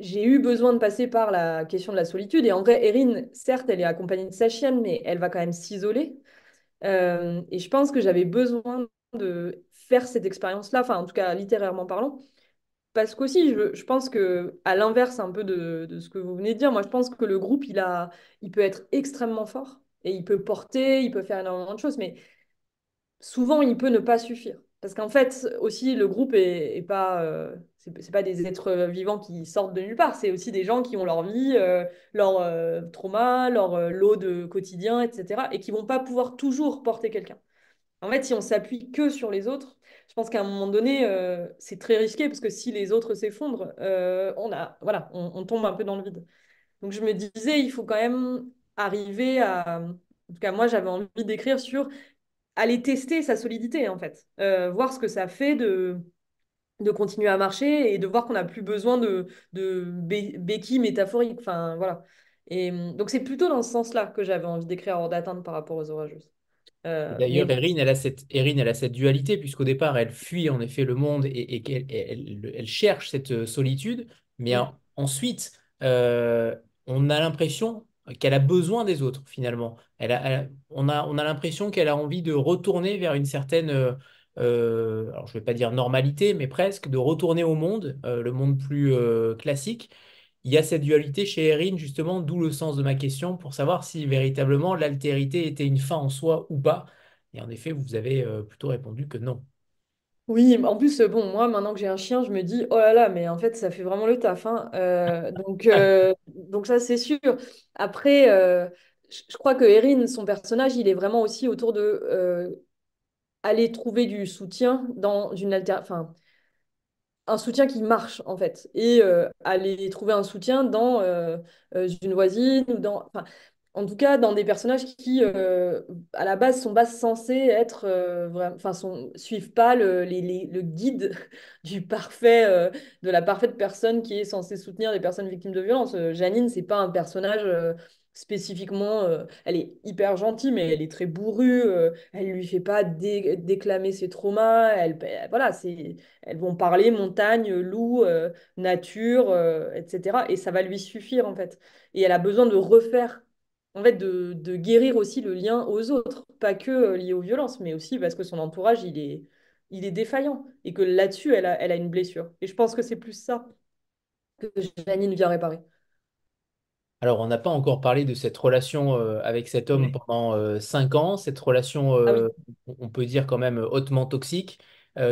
j'ai eu besoin de passer par la question de la solitude. Et en vrai, Erin, certes, elle est accompagnée de sa chienne, mais elle va quand même s'isoler. et je pense que j'avais besoin de faire cette expérience-là, enfin, en tout cas, littérairement parlant, parce qu'aussi, je, je, pense que, à l'inverse un peu de, de, ce que vous venez de dire, moi, je pense que le groupe, il, a, il peut être extrêmement fort et il peut porter, il peut faire énormément de choses, mais souvent, il peut ne pas suffire. Parce qu'en fait, aussi, le groupe est, pas. Euh, c'est pas des êtres vivants qui sortent de nulle part, c'est aussi des gens qui ont leur vie, euh, leur euh, trauma, leur lot de quotidien, etc. et qui vont pas pouvoir toujours porter quelqu'un. En fait, si on s'appuie que sur les autres, je pense qu'à un moment donné, euh, c'est très risqué parce que si les autres s'effondrent, euh, on, a, voilà, on, tombe un peu dans le vide. Donc je me disais, il faut quand même arriver à... En tout cas, moi, j'avais envie d'écrire sur aller tester sa solidité, en fait. Euh, voir ce que ça fait de, de continuer à marcher et de voir qu'on n'a plus besoin de, de béquilles métaphoriques. Enfin, voilà. Et donc c'est plutôt dans ce sens-là que j'avais envie d'écrire hors d'atteinte par rapport aux orageuses. Euh, d'ailleurs, Erin, elle a cette, elle a cette dualité, puisqu'au départ, elle fuit en effet le monde et, elle, cherche cette euh, solitude, mais mm. ensuite, euh, on a l'impression qu'elle a besoin des autres, finalement. on a, l'impression qu'elle a envie de retourner vers une certaine, alors je ne vais pas dire normalité, mais presque, de retourner au monde, le monde plus classique il y a cette dualité chez Erin, justement, d'où le sens de ma question pour savoir si véritablement l'altérité était une fin en soi ou pas. Et en effet, vous avez euh, plutôt répondu que non. Oui, en plus, euh, bon, moi, maintenant que j'ai un chien, je me dis, oh là là, mais en fait, ça fait vraiment le taf. Hein. Euh, donc, *laughs* donc, ça, c'est sûr. Après, je crois que Erin, son personnage, il est vraiment aussi autour de aller trouver du soutien dans une altérité. Enfin, un soutien qui marche en fait et euh, aller trouver un soutien dans euh, euh, une voisine ou dans en tout cas dans des personnages qui à la base sont pas censés être enfin sont suivent pas le, le guide *laughs* du parfait de la parfaite personne qui est censée soutenir les personnes victimes de violence Janine c'est pas un personnage spécifiquement, euh, elle est hyper gentille, mais elle est très bourrue, elle euh, elle lui fait pas déclamer ses traumas, elle, voilà, c'est, elles vont parler montagne, loup, euh, nature, etc. Et ça va lui suffire, en fait. Et elle a besoin de refaire, en fait, de, guérir aussi le lien aux autres, pas que lié aux violences, mais aussi parce que son entourage, il est, il est défaillant, et que là-dessus, elle a, elle a une blessure. Et je pense que c'est plus ça que Janine vient réparer. Alors, on n'a pas encore parlé de cette relation euh, avec cet homme pendant euh, cinq ans, cette relation, ah euh, on peut dire quand même hautement toxique,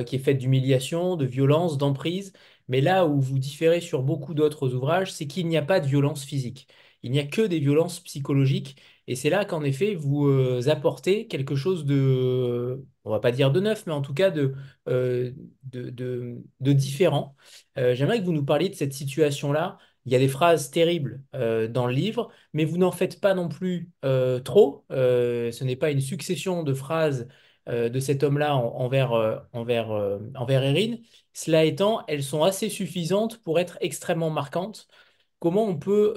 qui est faite d'humiliation, de violence, d'emprise. Mais là où vous différez sur beaucoup d'autres ouvrages, c'est qu'il n'y a pas de violence physique. Il n'y a que des violences psychologiques. Et c'est là qu'en effet, vous apportez quelque chose de, on va pas dire de neuf, mais en tout cas de, de, de, de différent. J'aimerais que vous nous parliez de cette situation-là. Il y a des phrases terribles euh, dans le livre, mais vous n'en faites pas non plus euh, trop. Euh, ce n'est pas une succession de phrases de cet homme-là envers, envers, envers Erin. Cela étant, elles sont assez suffisantes pour être extrêmement marquantes. Comment on peut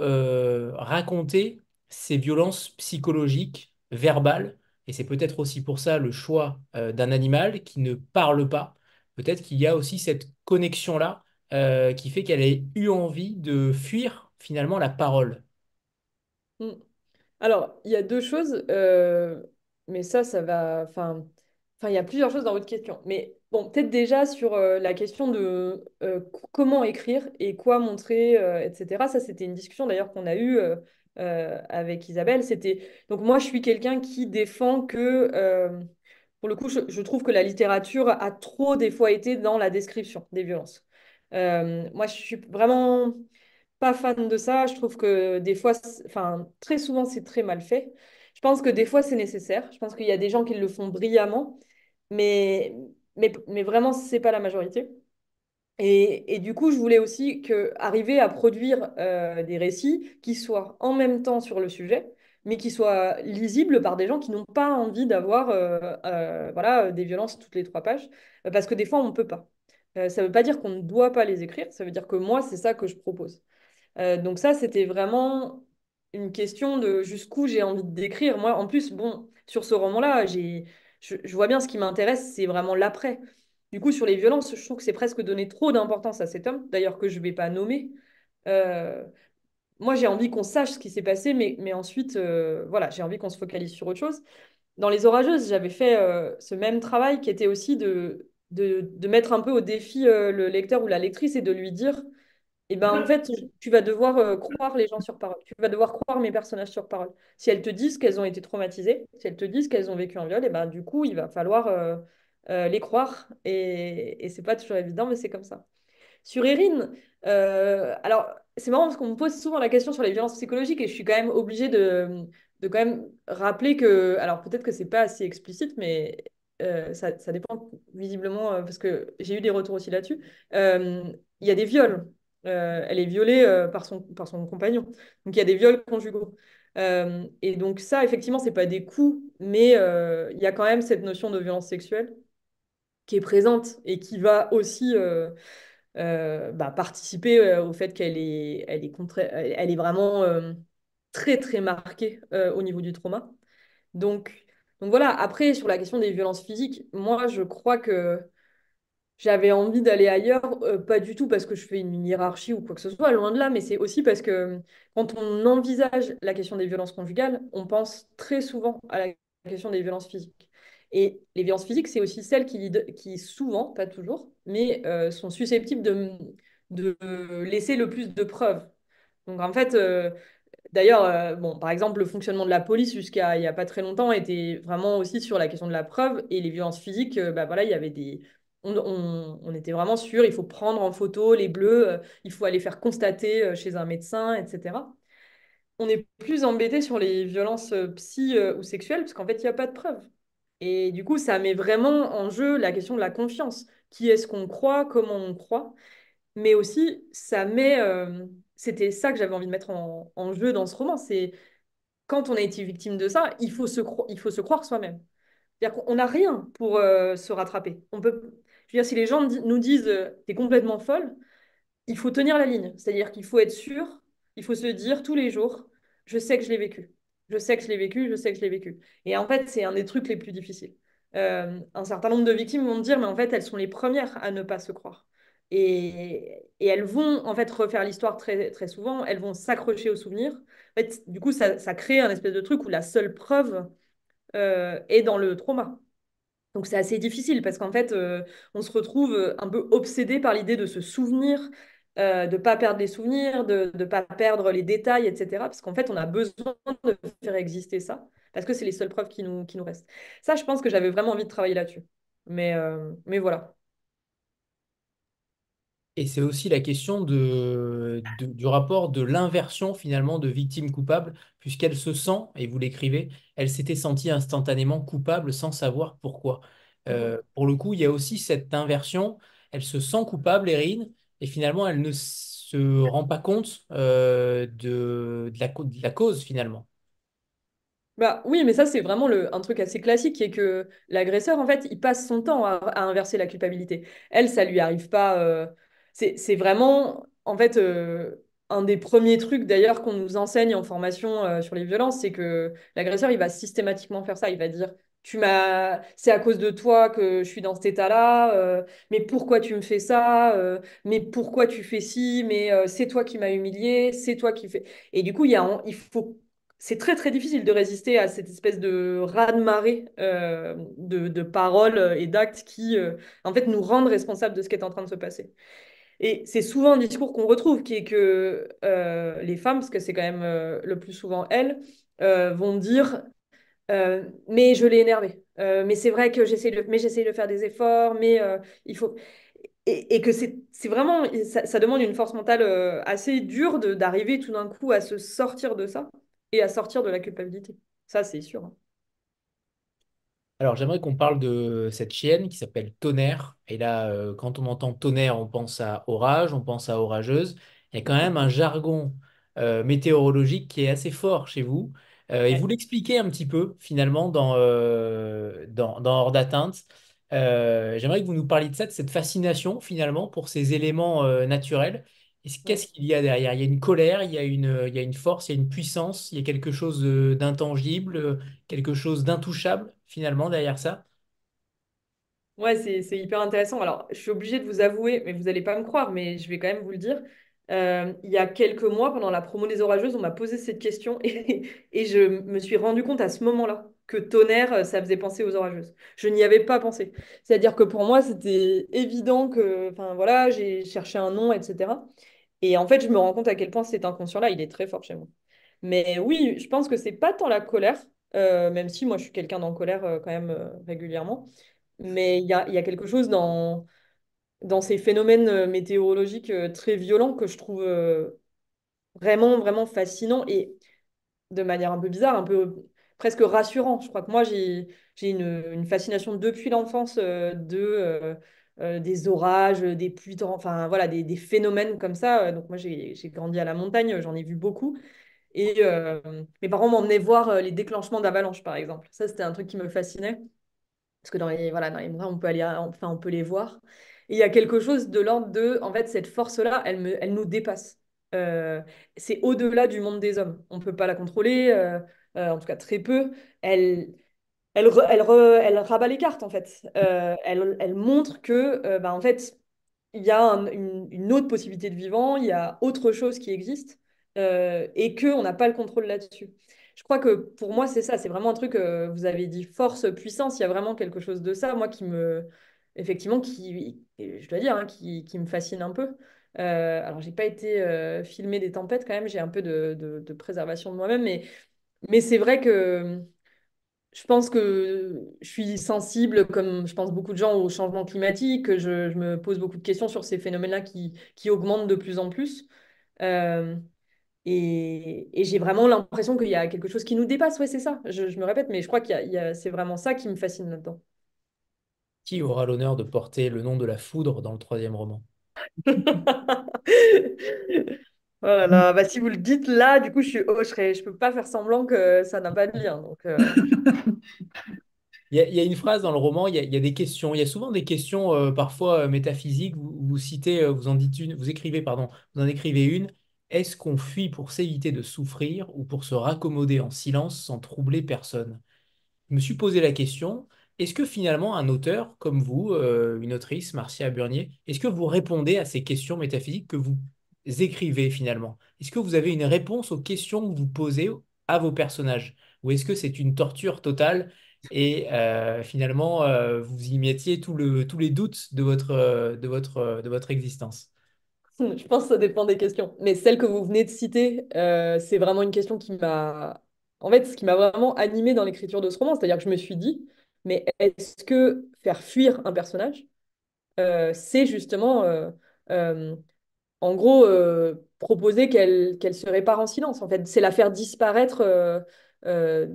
raconter ces violences psychologiques, verbales, et c'est peut-être aussi pour ça le choix d'un animal qui ne parle pas. Peut-être qu'il y a aussi cette connexion-là euh, qui fait qu'elle ait eu envie de fuir finalement la parole. Hmm. Alors, il y a deux choses, euh, mais ça, ça va. Enfin, enfin, il y a plusieurs choses dans votre question. Mais bon, peut-être déjà sur euh, la question de comment écrire et quoi montrer, etc. Ça, c'était une discussion d'ailleurs qu'on a eue. avec Isabelle, c'était donc moi je suis quelqu'un qui défend que pour le coup je trouve que la littérature a trop des fois été dans la description des violences. Euh, moi, je suis vraiment pas fan de ça. Je trouve que des fois, enfin, très souvent, c'est très mal fait. Je pense que des fois, c'est nécessaire. Je pense qu'il y a des gens qui le font brillamment, mais, mais, mais vraiment, c'est pas la majorité. Et, et, du coup, je voulais aussi que, arriver à produire euh, des récits qui soient en même temps sur le sujet, mais qui soient lisibles par des gens qui n'ont pas envie d'avoir euh, voilà, des violences toutes les trois pages, parce que des fois, on ne peut pas. Euh, ça ne veut pas dire qu'on ne doit pas les écrire, ça veut dire que moi, c'est ça que je propose. Euh, donc ça, c'était vraiment une question de jusqu'où j'ai envie d'écrire. Moi, en plus, bon, sur ce roman-là, j'ai, je, vois bien ce qui m'intéresse, c'est vraiment l'après. Du coup, sur les violences, je trouve que c'est presque donner trop d'importance à cet homme, d'ailleurs que je ne vais pas nommer. Euh, moi, j'ai envie qu'on sache ce qui s'est passé, mais, mais ensuite, voilà, j'ai envie qu'on se focalise sur autre chose. Dans Les Orageuses, j'avais fait ce même travail qui était aussi de de, mettre un peu au défi euh, le lecteur ou la lectrice et de lui dire eh ben, en fait, tu vas devoir euh, croire les gens sur parole. Tu vas devoir croire mes personnages sur parole. Si elles te disent qu'elles ont été traumatisées, si elles te disent qu'elles ont vécu un viol, et eh ben, du coup, il va falloir euh, les croire. Et, et c'est pas toujours évident, mais c'est comme ça. Sur Erin, alors, c'est marrant parce qu'on me pose souvent la question sur les violences psychologiques et je suis quand même obligée de, quand même rappeler que, alors peut-être que c'est pas assez explicite, mais euh, ça, ça, dépend visiblement, euh, parce que j'ai eu des retours aussi là-dessus, euh, il y a des viols. elle est violée par, son, par son compagnon. Donc il y a des viols conjugaux. et donc ça, effectivement, c'est pas des coups, mais il y a quand même cette notion de violence sexuelle qui est présente et qui va aussi... Bah, participer au fait qu'elle est, elle est, elle est vraiment très très marquée au niveau du trauma. Donc donc voilà, après, sur la question des violences physiques, moi, je crois que j'avais envie d'aller ailleurs, euh, pas du tout parce que je fais une hiérarchie ou quoi que ce soit, loin de là, mais c'est aussi parce que quand on envisage la question des violences conjugales, on pense très souvent à la question des violences physiques. Et les violences physiques, c'est aussi celles qui, qui, souvent, pas toujours, mais euh, sont susceptibles de, de laisser le plus de preuves. Donc en fait, euh, D'ailleurs, euh, bon, par exemple, le fonctionnement de la police jusqu'à il n'y a pas très longtemps était vraiment aussi sur la question de la preuve et les violences physiques. Euh, bah, voilà, il y avait des, on, était vraiment sûr, il faut prendre en photo les bleus, euh, il faut aller faire constater chez un médecin, etc. On est plus embêté sur les violences psy ou sexuelles parce qu'en fait, il n'y a pas de preuve. Et du coup, ça met vraiment en jeu la question de la confiance. Qui est-ce qu'on croit, comment on croit, mais aussi ça met c'était ça que j'avais envie de mettre en, jeu dans ce roman. C'est quand on a été victime de ça, il faut se, il faut se croire soi-même. C'est-à-dire qu'on n'a rien pour euh, se rattraper. On peut, dire, si les gens nous disent euh, t'es complètement folle, il faut tenir la ligne. C'est-à-dire qu'il faut être sûr, il faut se dire tous les jours, je sais que je l'ai vécu, je sais que je l'ai vécu, je sais que je l'ai vécu. Et en fait, c'est un des trucs les plus difficiles. Euh, un certain nombre de victimes vont me dire, mais en fait, elles sont les premières à ne pas se croire. Et, elles vont en fait refaire l'histoire très, très souvent, elles vont s'accrocher aux souvenirs. En fait, du coup, ça, crée un espèce de truc où la seule preuve euh, est dans le trauma. Donc c'est assez difficile parce qu'en fait, euh, on se retrouve un peu obsédé par l'idée de se souvenir, euh, de ne pas perdre les souvenirs, de ne pas perdre les détails, etc. Parce qu'en fait, on a besoin de faire exister ça parce que c'est les seules preuves qui nous, qui nous restent. Ça, je pense que j'avais vraiment envie de travailler là-dessus. Mais, mais voilà. Et c'est aussi la question de, du rapport de l'inversion finalement de victime coupable, puisqu'elle se sent, et vous l'écrivez, elle s'était sentie instantanément coupable sans savoir pourquoi. Euh, mmh. pour le coup, il y a aussi cette inversion, elle se sent coupable, Erin, et finalement, elle ne se rend pas compte euh, de, la, cause finalement. Bah oui, mais ça c'est vraiment le, un truc assez classique qui est que l'agresseur en fait il passe son temps à, inverser la culpabilité. Elle, ça lui arrive pas. Euh, c'est vraiment, en fait, euh, un des premiers trucs d'ailleurs qu'on nous enseigne en formation euh, sur les violences, c'est que l'agresseur, il va systématiquement faire ça. Il va dire tu m'as c'est à cause de toi que je suis dans cet état là euh, mais pourquoi tu me fais ça mais pourquoi tu fais ci mais c'est toi qui m'as humilié c'est toi qui fais et du coup il faut c'est très très difficile de résister à cette espèce de raz marée de, de, paroles et d'actes qui en fait nous rendent responsables de ce qui est en train de se passer et c'est souvent un discours qu'on retrouve, qui est que euh, les femmes, parce que c'est quand même euh, le plus souvent elles, euh, vont dire Mais je l'ai énervé. mais c'est vrai que j'essaye de, mais de faire des efforts, mais il faut. Et, que c'est vraiment. Ça, demande une force mentale assez dure d'arriver tout d'un coup à se sortir de ça et à sortir de la culpabilité. Ça, c'est sûr. Hein. Alors, j'aimerais qu'on parle de cette chienne qui s'appelle Tonnerre. Et là, euh, quand on entend Tonnerre, on pense à orage, on pense à orageuse. Il y a quand même un jargon euh, météorologique qui est assez fort chez vous. Euh, et vous l'expliquez un petit peu, finalement, dans, dans, dans, Hors d'atteinte. j'aimerais que vous nous parliez de ça, de cette fascination, finalement, pour ces éléments naturels Qu'est-ce qu'il y a derrière Il y a une colère, il y a une, il y a une force, il y a une puissance, il y a quelque chose d'intangible, euh, quelque chose d'intouchable finalement derrière ça. Ouais, c'est hyper intéressant. Alors, je suis obligée de vous avouer, mais vous n'allez pas me croire, mais je vais quand même vous le dire. Euh, il y a quelques mois, pendant la promo des Orageuses, on m'a posé cette question *laughs* et, et je me suis rendu compte à ce moment-là que tonnerre, euh, ça faisait penser aux orageuses. Je n'y avais pas pensé. C'est-à-dire que pour moi, c'était évident que, enfin voilà, j'ai cherché un nom, etc. Et en fait, je me rends compte à quel point cet inconscient-là, il est très fort chez moi. Mais oui, je pense que c'est pas tant la colère, euh, même si moi, je suis quelqu'un d'en colère euh, quand même régulièrement. Mais il y a, quelque chose dans ces phénomènes météorologiques très violents que je trouve vraiment, vraiment fascinant et de manière un peu bizarre, un peu presque rassurant. Je crois que moi, j'ai une, une, fascination depuis l'enfance euh, de, euh, euh, des orages, des pluies, enfin voilà, des, des phénomènes comme ça. Donc moi, j'ai grandi à la montagne, j'en ai vu beaucoup. Et mes parents m'emmenaient voir les déclenchements d'avalanches, par exemple. Ça, c'était un truc qui me fascinait. Parce que dans les, voilà, dans les montagnes, on peut, aller, enfin, on peut les voir. Et il y a quelque chose de l'ordre de, en fait, cette force-là, elle, elle nous dépasse. c'est au-delà du monde des hommes. On ne peut pas la contrôler, euh, en tout cas très peu, elle, elle, elle, rabat les cartes en fait. Euh, elle, elle, montre que euh, bah, en fait, il y a une, autre possibilité de vivant, il y a autre chose qui existe et qu'on n'a pas le contrôle là-dessus. Je crois que pour moi, c'est ça, c'est vraiment un truc, vous avez dit force, puissance, il y a vraiment quelque chose de ça, moi qui me, effectivement, qui, je dois dire, hein, qui, qui, me fascine un peu. Euh, alors, j'ai pas été filmée des tempêtes quand même, j'ai un peu de, de préservation de moi-même, mais mais c'est vrai que je pense que je suis sensible, comme je pense beaucoup de gens, au changement climatique. Je, me pose beaucoup de questions sur ces phénomènes-là qui, qui augmentent de plus en plus. Euh, et, j'ai vraiment l'impression qu'il y a quelque chose qui nous dépasse. Oui, c'est ça. Je, je, me répète, mais je crois que c'est vraiment ça qui me fascine là-dedans. Qui aura l'honneur de porter le nom de la foudre dans le troisième roman *laughs* Oh Bah, si vous le dites là, du coup, je suis oh, je, peux pas faire semblant que ça n'a pas de lien. Hein, euh. *laughs* Il y, a, une phrase dans le roman, il y, a, des questions, il y a souvent des questions euh, parfois euh, métaphysiques. Vous, citez, vous en dites une, vous écrivez, pardon, vous en écrivez une. Est-ce qu'on fuit pour s'éviter de souffrir ou pour se raccommoder en silence sans troubler personne Je me suis posé la question est-ce que finalement un auteur comme vous, une autrice, Marcia Burnier, est-ce que vous répondez à ces questions métaphysiques que vous écrivez finalement Est-ce que vous avez une réponse aux questions que vous posez à vos personnages Ou est-ce que c'est une torture totale et euh, finalement euh, vous y mettiez tous les doutes de votre, existence Je pense que ça dépend des questions. Mais celle que vous venez de citer, euh, c'est vraiment une question qui m'a... En fait, ce qui m'a vraiment animé dans l'écriture de ce roman, c'est-à-dire que je me suis dit, mais est-ce que faire fuir un personnage, c'est justement en gros, euh, proposer qu'elle qu'elle se répare en silence. En fait, c'est la faire disparaître euh, euh,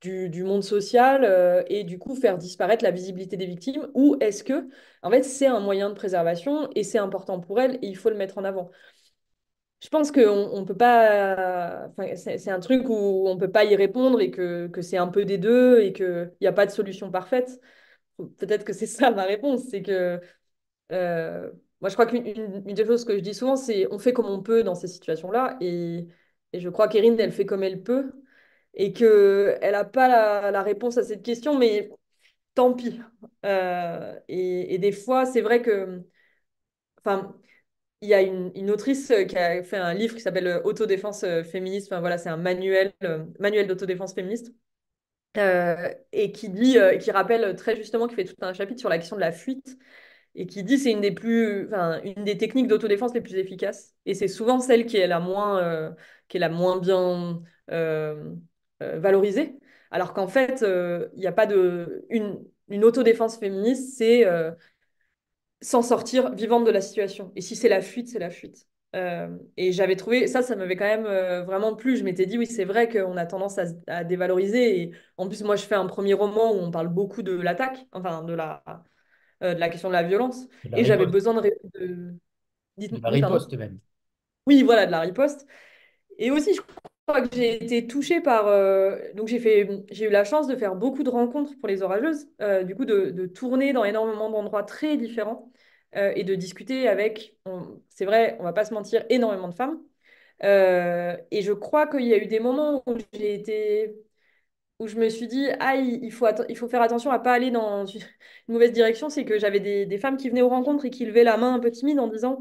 du, du, monde social et du coup faire disparaître la visibilité des victimes. Ou est-ce que, en fait, c'est un moyen de préservation et c'est important pour elle et il faut le mettre en avant je pense que on peut pas. c'est un truc où on ne peut pas y répondre et que, que c'est un peu des deux et qu'il n'y a pas de solution parfaite. Peut-être que c'est ça ma réponse, c'est que moi, je crois qu'une des choses que je dis souvent, c'est on fait comme on peut dans ces situations-là. Et, et, je crois qu'Erin, elle fait comme elle peut. Et qu'elle n'a pas la, réponse à cette question, mais tant pis. Euh, et, des fois, c'est vrai que. Enfin, il y a une, autrice qui a fait un livre qui s'appelle euh, Autodéfense euh, féministe. voilà, c'est un manuel, manuel d'autodéfense féministe. et qui dit, qui rappelle très justement, qu'il fait tout un chapitre sur la question de la fuite et qui dit c'est une des plus, une des techniques d'autodéfense les plus efficaces. Et c'est souvent celle qui est la moins, euh, qui est la moins bien euh, euh, valorisée. Alors qu'en fait, il a pas de, une, une autodéfense féministe, c'est s'en sortir vivante de la situation. Et si c'est la fuite, c'est la fuite. et j'avais trouvé ça, ça m'avait quand même vraiment plu. Je m'étais dit, oui, c'est vrai qu'on a tendance à, à, dévaloriser. Et en plus, moi, je fais un premier roman où on parle beaucoup de l'attaque, enfin, de la, euh, de la question de la violence. et j'avais besoin de, de... de la riposte même. Oui, voilà, de la riposte. Et aussi, je crois que j'ai été touchée par. Euh, donc, j'ai fait, j'ai eu la chance de faire beaucoup de rencontres pour les orageuses, euh, du coup, de, de, tourner dans énormément d'endroits très différents et de discuter avec, c'est vrai, on va pas se mentir, énormément de femmes. et je crois qu'il y a eu des moments où j'ai été où je me suis dit, ah, il faut, il faut faire attention à pas aller dans une *laughs* mauvaise direction, c'est que j'avais des, femmes qui venaient aux rencontres et qui levaient la main un peu timide en disant,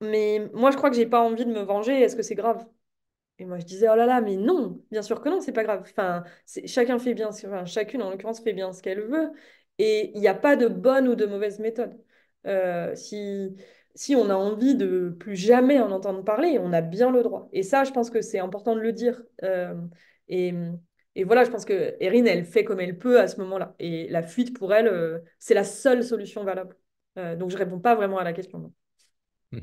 mais moi, je crois que j'ai pas envie de me venger, est-ce que c'est grave Et moi, je disais, oh là là, mais non, bien sûr que non, c'est pas grave. Enfin, chacun fait bien, enfin, chacune en l'occurrence fait bien ce qu'elle veut, et il n'y a pas de bonne ou de mauvaise méthode. Euh, si, si on a envie de plus jamais en entendre parler, on a bien le droit. Et ça, je pense que c'est important de le dire. Euh, et et voilà, je pense que Erin, elle fait comme elle peut à ce moment-là. Et la fuite, pour elle, euh, c'est la seule solution valable. Euh, donc, je ne réponds pas vraiment à la question. Hmm.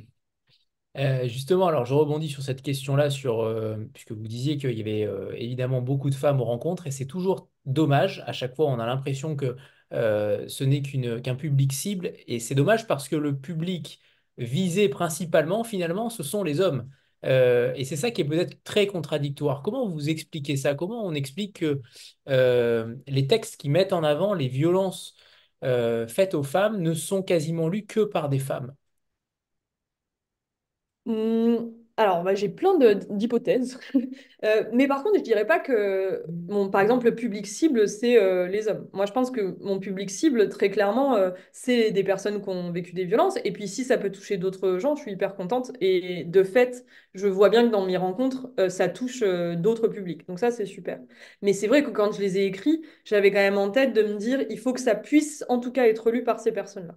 Euh, justement, alors je rebondis sur cette question-là, sur, puisque vous disiez qu'il y avait évidemment beaucoup de femmes aux rencontres, et c'est toujours dommage. À chaque fois, on a l'impression que ce n'est qu'un public cible, et c'est dommage parce que le public visé principalement, finalement, ce sont les hommes. Euh, et c'est ça qui est peut-être très contradictoire. Comment vous expliquez ça Comment on explique que euh, les textes qui mettent en avant les violences euh, faites aux femmes ne sont quasiment lus que par des femmes mmh. Alors, bah, j'ai plein d'hypothèses. *laughs* Euh, mais par contre, je ne dirais pas que, par exemple, le public cible, c'est euh, les hommes. Moi, je pense que mon public cible, très clairement, euh, c'est des personnes qui ont vécu des violences. Et puis, si ça peut toucher d'autres gens, je suis hyper contente. Et de fait, je vois bien que dans mes rencontres, ça touche d'autres publics. Donc ça, c'est super. Mais c'est vrai que quand je les ai écrits, j'avais quand même en tête de me dire, il faut que ça puisse, en tout cas, être lu par ces personnes-là.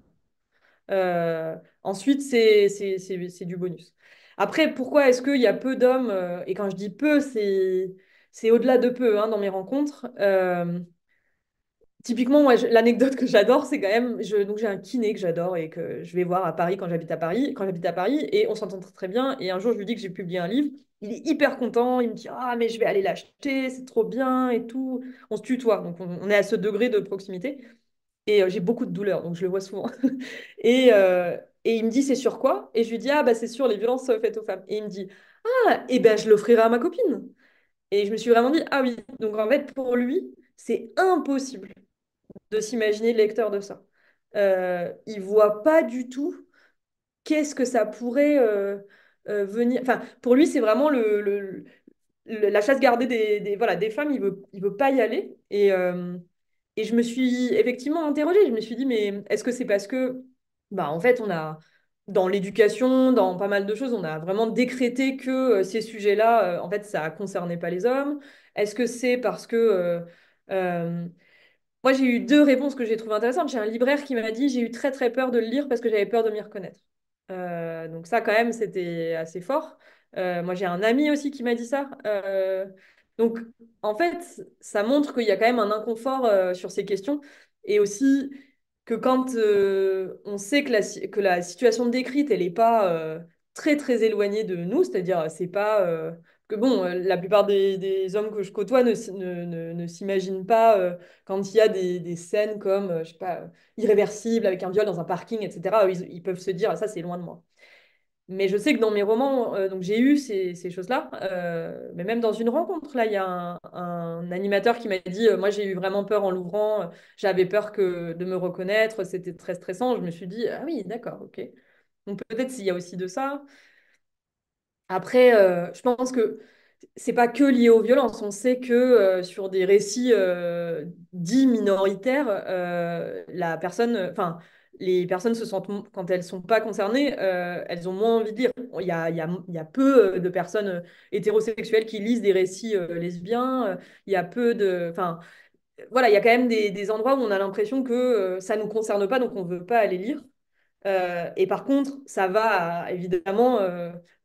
ensuite, c'est du bonus. Après, pourquoi est-ce qu'il y a peu d'hommes euh, Et quand je dis peu, c'est, c'est au-delà de peu hein, dans mes rencontres. Euh, typiquement, moi, l'anecdote que j'adore, c'est quand même, donc j'ai un kiné que j'adore et que je vais voir à Paris quand j'habite à Paris, quand j'habite à Paris, et on s'entend très, très bien. Et un jour, je lui dis que j'ai publié un livre. Il est hyper content, il me dit ah mais je vais aller l'acheter, c'est trop bien et tout. On se tutoie, donc on, est à ce degré de proximité. Et euh, j'ai beaucoup de douleur, donc je le vois souvent. *laughs* et et il me dit, c'est sur quoi Et je lui dis, ah, bah, c'est sur les violences faites aux femmes. Et il me dit, ah, et eh ben, je l'offrirai à ma copine. Et je me suis vraiment dit, ah oui. Donc, en fait, pour lui, c'est impossible de s'imaginer le lecteur de ça. Euh, il voit pas du tout qu'est-ce que ça pourrait euh, euh, venir. Enfin, pour lui, c'est vraiment le, la chasse gardée des, des, voilà, des femmes. Il veut, il veut pas y aller. Et, euh, et je me suis effectivement interrogée. Je me suis dit, mais est-ce que c'est parce que bah, en fait, on a, dans l'éducation, dans pas mal de choses, on a vraiment décrété que euh, ces sujets-là, euh, en fait, ça ne concernait pas les hommes. Est-ce que c'est parce que... Euh, moi, j'ai eu deux réponses que j'ai trouvées intéressantes. J'ai un libraire qui m'a dit, j'ai eu très très peur de le lire parce que j'avais peur de m'y reconnaître. donc ça, quand même, c'était assez fort. moi, j'ai un ami aussi qui m'a dit ça. donc, en fait, ça montre qu'il y a quand même un inconfort sur ces questions. Et aussi, que quand euh, on sait que la, situation décrite, elle n'est pas euh, très très éloignée de nous, c'est-à-dire euh, c'est pas que bon, la plupart des, hommes que je côtoie ne, s'imaginent pas quand il y a des, scènes comme, je sais pas, irréversible avec un viol dans un parking, etc. ils peuvent se dire ah, ça c'est loin de moi. Mais je sais que dans mes romans, euh, donc j'ai eu ces, choses-là. Euh, mais même dans une rencontre, là, il y a un, animateur qui m'a dit euh, Moi, j'ai eu vraiment peur en l'ouvrant. J'avais peur de me reconnaître. C'était très stressant. Je me suis dit Ah oui, d'accord, ok. Donc peut-être s'il y a aussi de ça. Après, je pense que c'est pas que lié aux violences. On sait que sur des récits dits minoritaires, la personne, enfin, les personnes se sentent, quand elles ne sont pas concernées, euh, elles ont moins envie de lire. Il y a, peu euh, de personnes euh, hétérosexuelles qui lisent des récits lesbiens. Il y a peu de. Enfin, voilà, il y a quand même des, endroits où on a l'impression que ça ne nous concerne pas, donc on ne veut pas aller lire. et par contre, ça va évidemment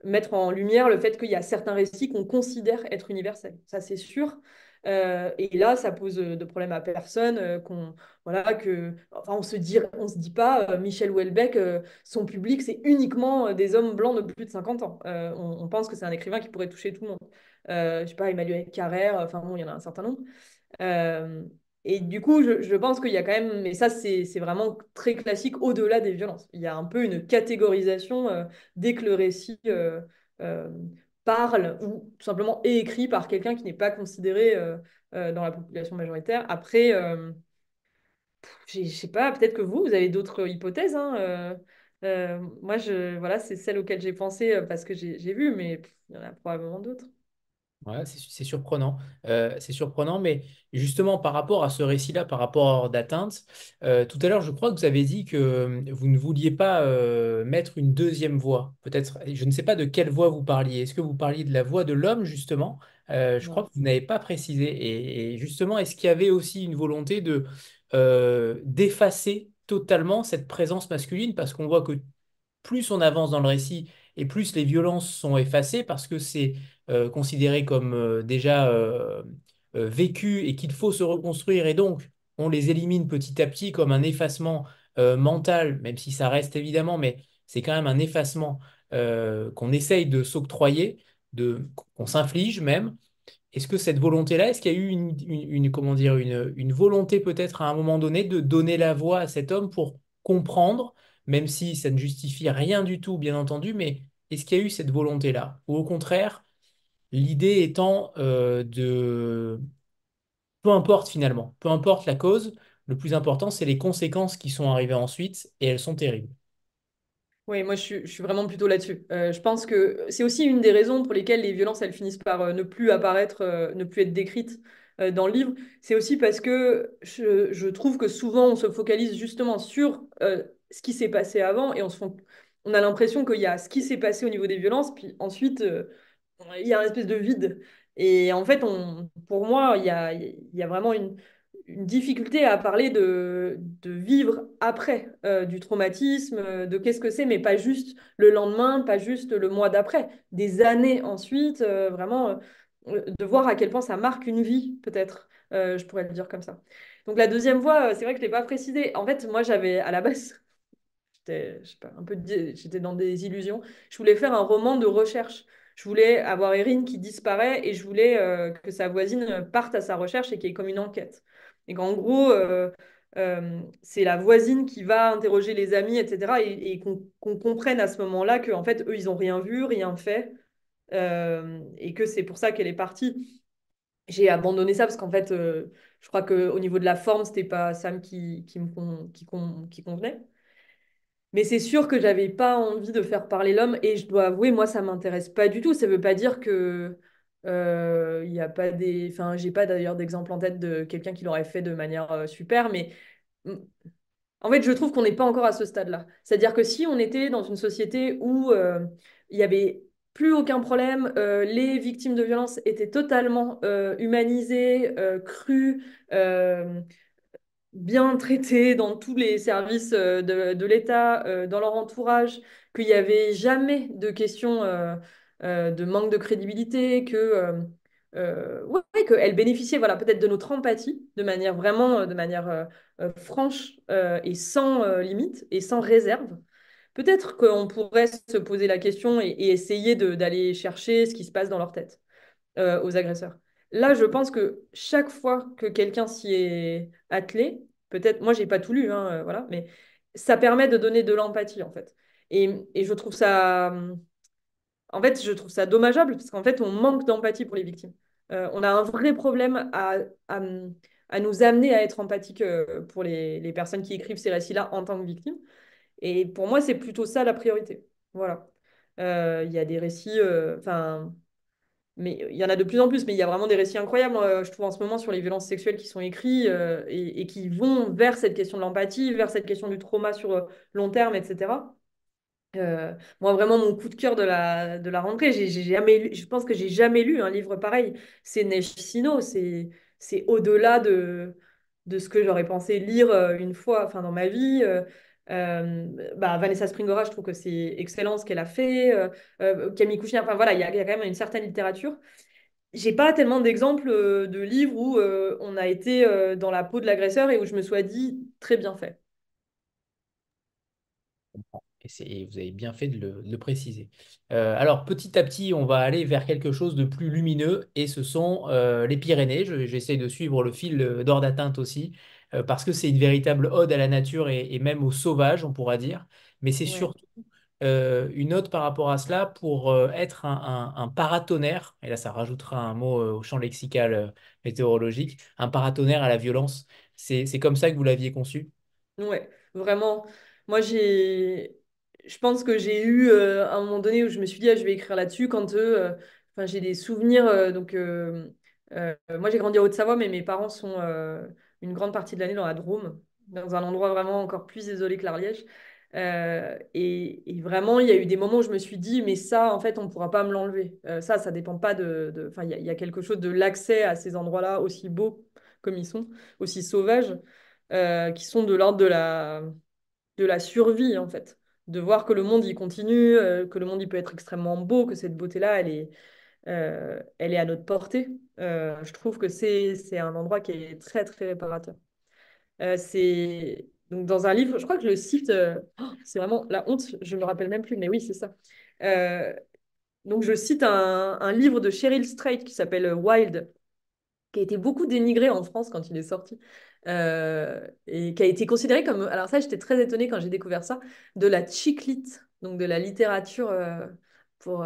mettre en lumière le fait qu'il y a certains récits qu'on considère être universels. Ça, c'est sûr. Euh, et là, ça pose euh, de problème à personne. Euh, qu'on, voilà, que, enfin, on se dit, on se dit pas, Michel Houellebecq, son public, c'est uniquement des hommes blancs de plus de 50 ans. On, pense que c'est un écrivain qui pourrait toucher tout le monde. je sais pas, Emmanuel Carrère, enfin bon, il y en a un certain nombre. et du coup, je, pense qu'il y a quand même, mais ça, c'est, c'est vraiment très classique au-delà des violences. Il y a un peu une catégorisation dès que le récit parle ou tout simplement est écrit par quelqu'un qui n'est pas considéré euh, euh, dans la population majoritaire. Après, euh, je je sais pas, peut-être que vous, vous avez d'autres hypothèses. Hein, moi, je, voilà, c'est celle auxquelles j'ai pensé parce que j'ai vu, mais il y en a probablement d'autres c'est surprenant. Euh, c'est surprenant, mais justement, par rapport à ce récit-là, par rapport à d'atteinte, euh, tout à l'heure, je crois que vous avez dit que euh, vous ne vouliez pas mettre une deuxième voix. Peut-être, je ne sais pas de quelle voix vous parliez. Est-ce que vous parliez de la voix de l'homme, justement? je crois que vous n'avez pas précisé. Et, justement, est-ce qu'il y avait aussi une volonté de d'effacer totalement cette présence masculine? Parce qu'on voit que plus on avance dans le récit et plus les violences sont effacées parce que c'est euh, considéré comme euh, déjà euh, vécu et qu'il faut se reconstruire. Et donc, on les élimine petit à petit comme un effacement mental, même si ça reste évidemment, mais c'est quand même un effacement qu'on essaye de s'octroyer, qu'on s'inflige même. Est-ce que cette volonté-là, est-ce qu'il y a eu comment dire, une volonté peut-être à un moment donné de donner la voix à cet homme pour comprendre, même si ça ne justifie rien du tout, bien entendu, mais est-ce qu'il y a eu cette volonté-là Ou au contraire, l'idée étant euh, de... Peu importe finalement, peu importe la cause, le plus important, c'est les conséquences qui sont arrivées ensuite, et elles sont terribles. Oui, moi je suis, vraiment plutôt là-dessus. Euh, je pense que c'est aussi une des raisons pour lesquelles les violences, elles finissent par euh, ne plus apparaître, ne plus être décrites dans le livre. C'est aussi parce que je, trouve que souvent on se focalise justement sur ce qui s'est passé avant et on se, font on a l'impression qu'il y a ce qui s'est passé au niveau des violences, puis ensuite, euh, il y a un espèce de vide. Et en fait, pour moi, il y a, vraiment une, difficulté à parler de, vivre après euh, du traumatisme, euh, de qu'est-ce que c'est, mais pas juste le lendemain, pas juste le mois d'après, des années ensuite, vraiment, de voir à quel point ça marque une vie, peut-être. je pourrais le dire comme ça. Donc la deuxième voie, c'est vrai que je ne l'ai pas précisé. En fait, moi, j'avais à la base J'étais, un peu, j'étais dans des illusions. Je voulais faire un roman de recherche. Je voulais avoir Erin qui disparaît et je voulais euh, que sa voisine parte à sa recherche et qu'il y ait comme une enquête. Et qu'en gros, euh, euh, c'est la voisine qui va interroger les amis, etc. Et, qu'on, comprenne à ce moment-là qu'en fait, eux, ils n'ont rien vu, rien fait. et que c'est pour ça qu'elle est partie. J'ai abandonné ça parce qu'en fait, je crois qu'au niveau de la forme, c'était pas Sam qui, qui, me qui, qui convenait. Mais c'est sûr que j'avais pas envie de faire parler l'homme et je dois avouer, moi, ça m'intéresse pas du tout. Ça veut pas dire que euh, il a pas des. Enfin, j'ai pas d'ailleurs d'exemple en tête de quelqu'un qui l'aurait fait de manière euh, super, mais en fait, je trouve qu'on n'est pas encore à ce stade-là. C'est-à-dire que si on était dans une société où euh, il n'y y avait plus aucun problème. les victimes de violences étaient totalement humanisées, crues bien traités dans tous les services euh, de, de l'État, euh, dans leur entourage, qu'il n'y avait jamais de question euh, de manque de crédibilité, que euh, ouais, bénéficiait voilà, peut-être de notre empathie de manière vraiment de manière franche et sans limite et sans réserve. Peut-être qu'on pourrait se poser la question et, et essayer d'aller chercher ce qui se passe dans leur tête aux agresseurs. Là, je pense que chaque fois que quelqu'un s'y est attelé, peut-être, moi, j'ai pas tout lu, hein, euh, voilà, mais ça permet de donner de l'empathie, en fait. Et, et, je trouve ça. Hum, en fait, je trouve ça dommageable, parce qu'en fait, on manque d'empathie pour les victimes. Euh, on a un vrai problème à, à, hum, nous amener à être empathique euh, pour les, les, personnes qui écrivent ces récits-là en tant que victimes. Et pour moi, c'est plutôt ça la priorité. Voilà. Il y a des récits. Enfin mais il y en a de plus en plus, mais il y a vraiment des récits incroyables, euh, je trouve, en ce moment sur les violences sexuelles qui sont écrits euh, et, qui vont vers cette question de l'empathie, vers cette question du trauma sur euh, long terme, etc. moi, vraiment, mon coup de cœur de la, de la rentrée, j'ai, jamais je pense que j'ai jamais lu un livre pareil. C'est Neige c'est, c'est au-delà de, de ce que j'aurais pensé lire une fois enfin, dans ma vie. Euh, bah, Vanessa Springora, je trouve que c'est excellent ce qu'elle a fait. Euh, euh, Camille enfin voilà, il y, a, quand même une certaine littérature. J'ai pas tellement d'exemples de livres où on a été dans la peau de l'agresseur et où je me sois dit très bien fait. Et, et vous avez bien fait de le, préciser. alors petit à petit, on va aller vers quelque chose de plus lumineux et ce sont les Pyrénées. J'essaie de suivre le fil d'or d'atteinte aussi. Euh, parce que c'est une véritable ode à la nature et, même au sauvage, on pourra dire. Mais c'est surtout euh, une ode par rapport à cela pour euh, être un, un, paratonnerre, et là ça rajoutera un mot au champ lexical météorologique, un paratonnerre à la violence. C'est, comme ça que vous l'aviez conçu Ouais, vraiment. Moi j'ai. Je pense que j'ai eu un moment donné où je me suis dit, ah, je vais écrire là-dessus quand enfin, j'ai des souvenirs. donc, moi j'ai grandi en Haute-Savoie, mais mes parents sont une grande partie de l'année dans la Drôme, dans un endroit vraiment encore plus isolé que l'Ariège. Euh, et, vraiment, il y a eu des moments où je me suis dit, mais ça, en fait, on ne pourra pas me l'enlever. Euh, ça, ça dépend pas de. Enfin, il y, a quelque chose de l'accès à ces endroits-là, aussi beaux comme ils sont, aussi sauvages, euh, qui sont de l'ordre de la, de la survie, en fait. De voir que le monde, y continue, que le monde, y peut être extrêmement beau, que cette beauté-là, elle est euh, elle est à notre portée. Euh, je trouve que c'est un endroit qui est très, très réparateur. Euh, c'est donc dans un livre, je crois que je le cite, oh, c'est vraiment la honte, je ne me rappelle même plus, mais oui, c'est ça. donc je cite un, un, livre de Cheryl Strait qui s'appelle Wild, qui a été beaucoup dénigré en France quand il est sorti. et qui a été considéré comme, alors ça j'étais très étonnée quand j'ai découvert ça, de la chiclite, donc de la littérature pour,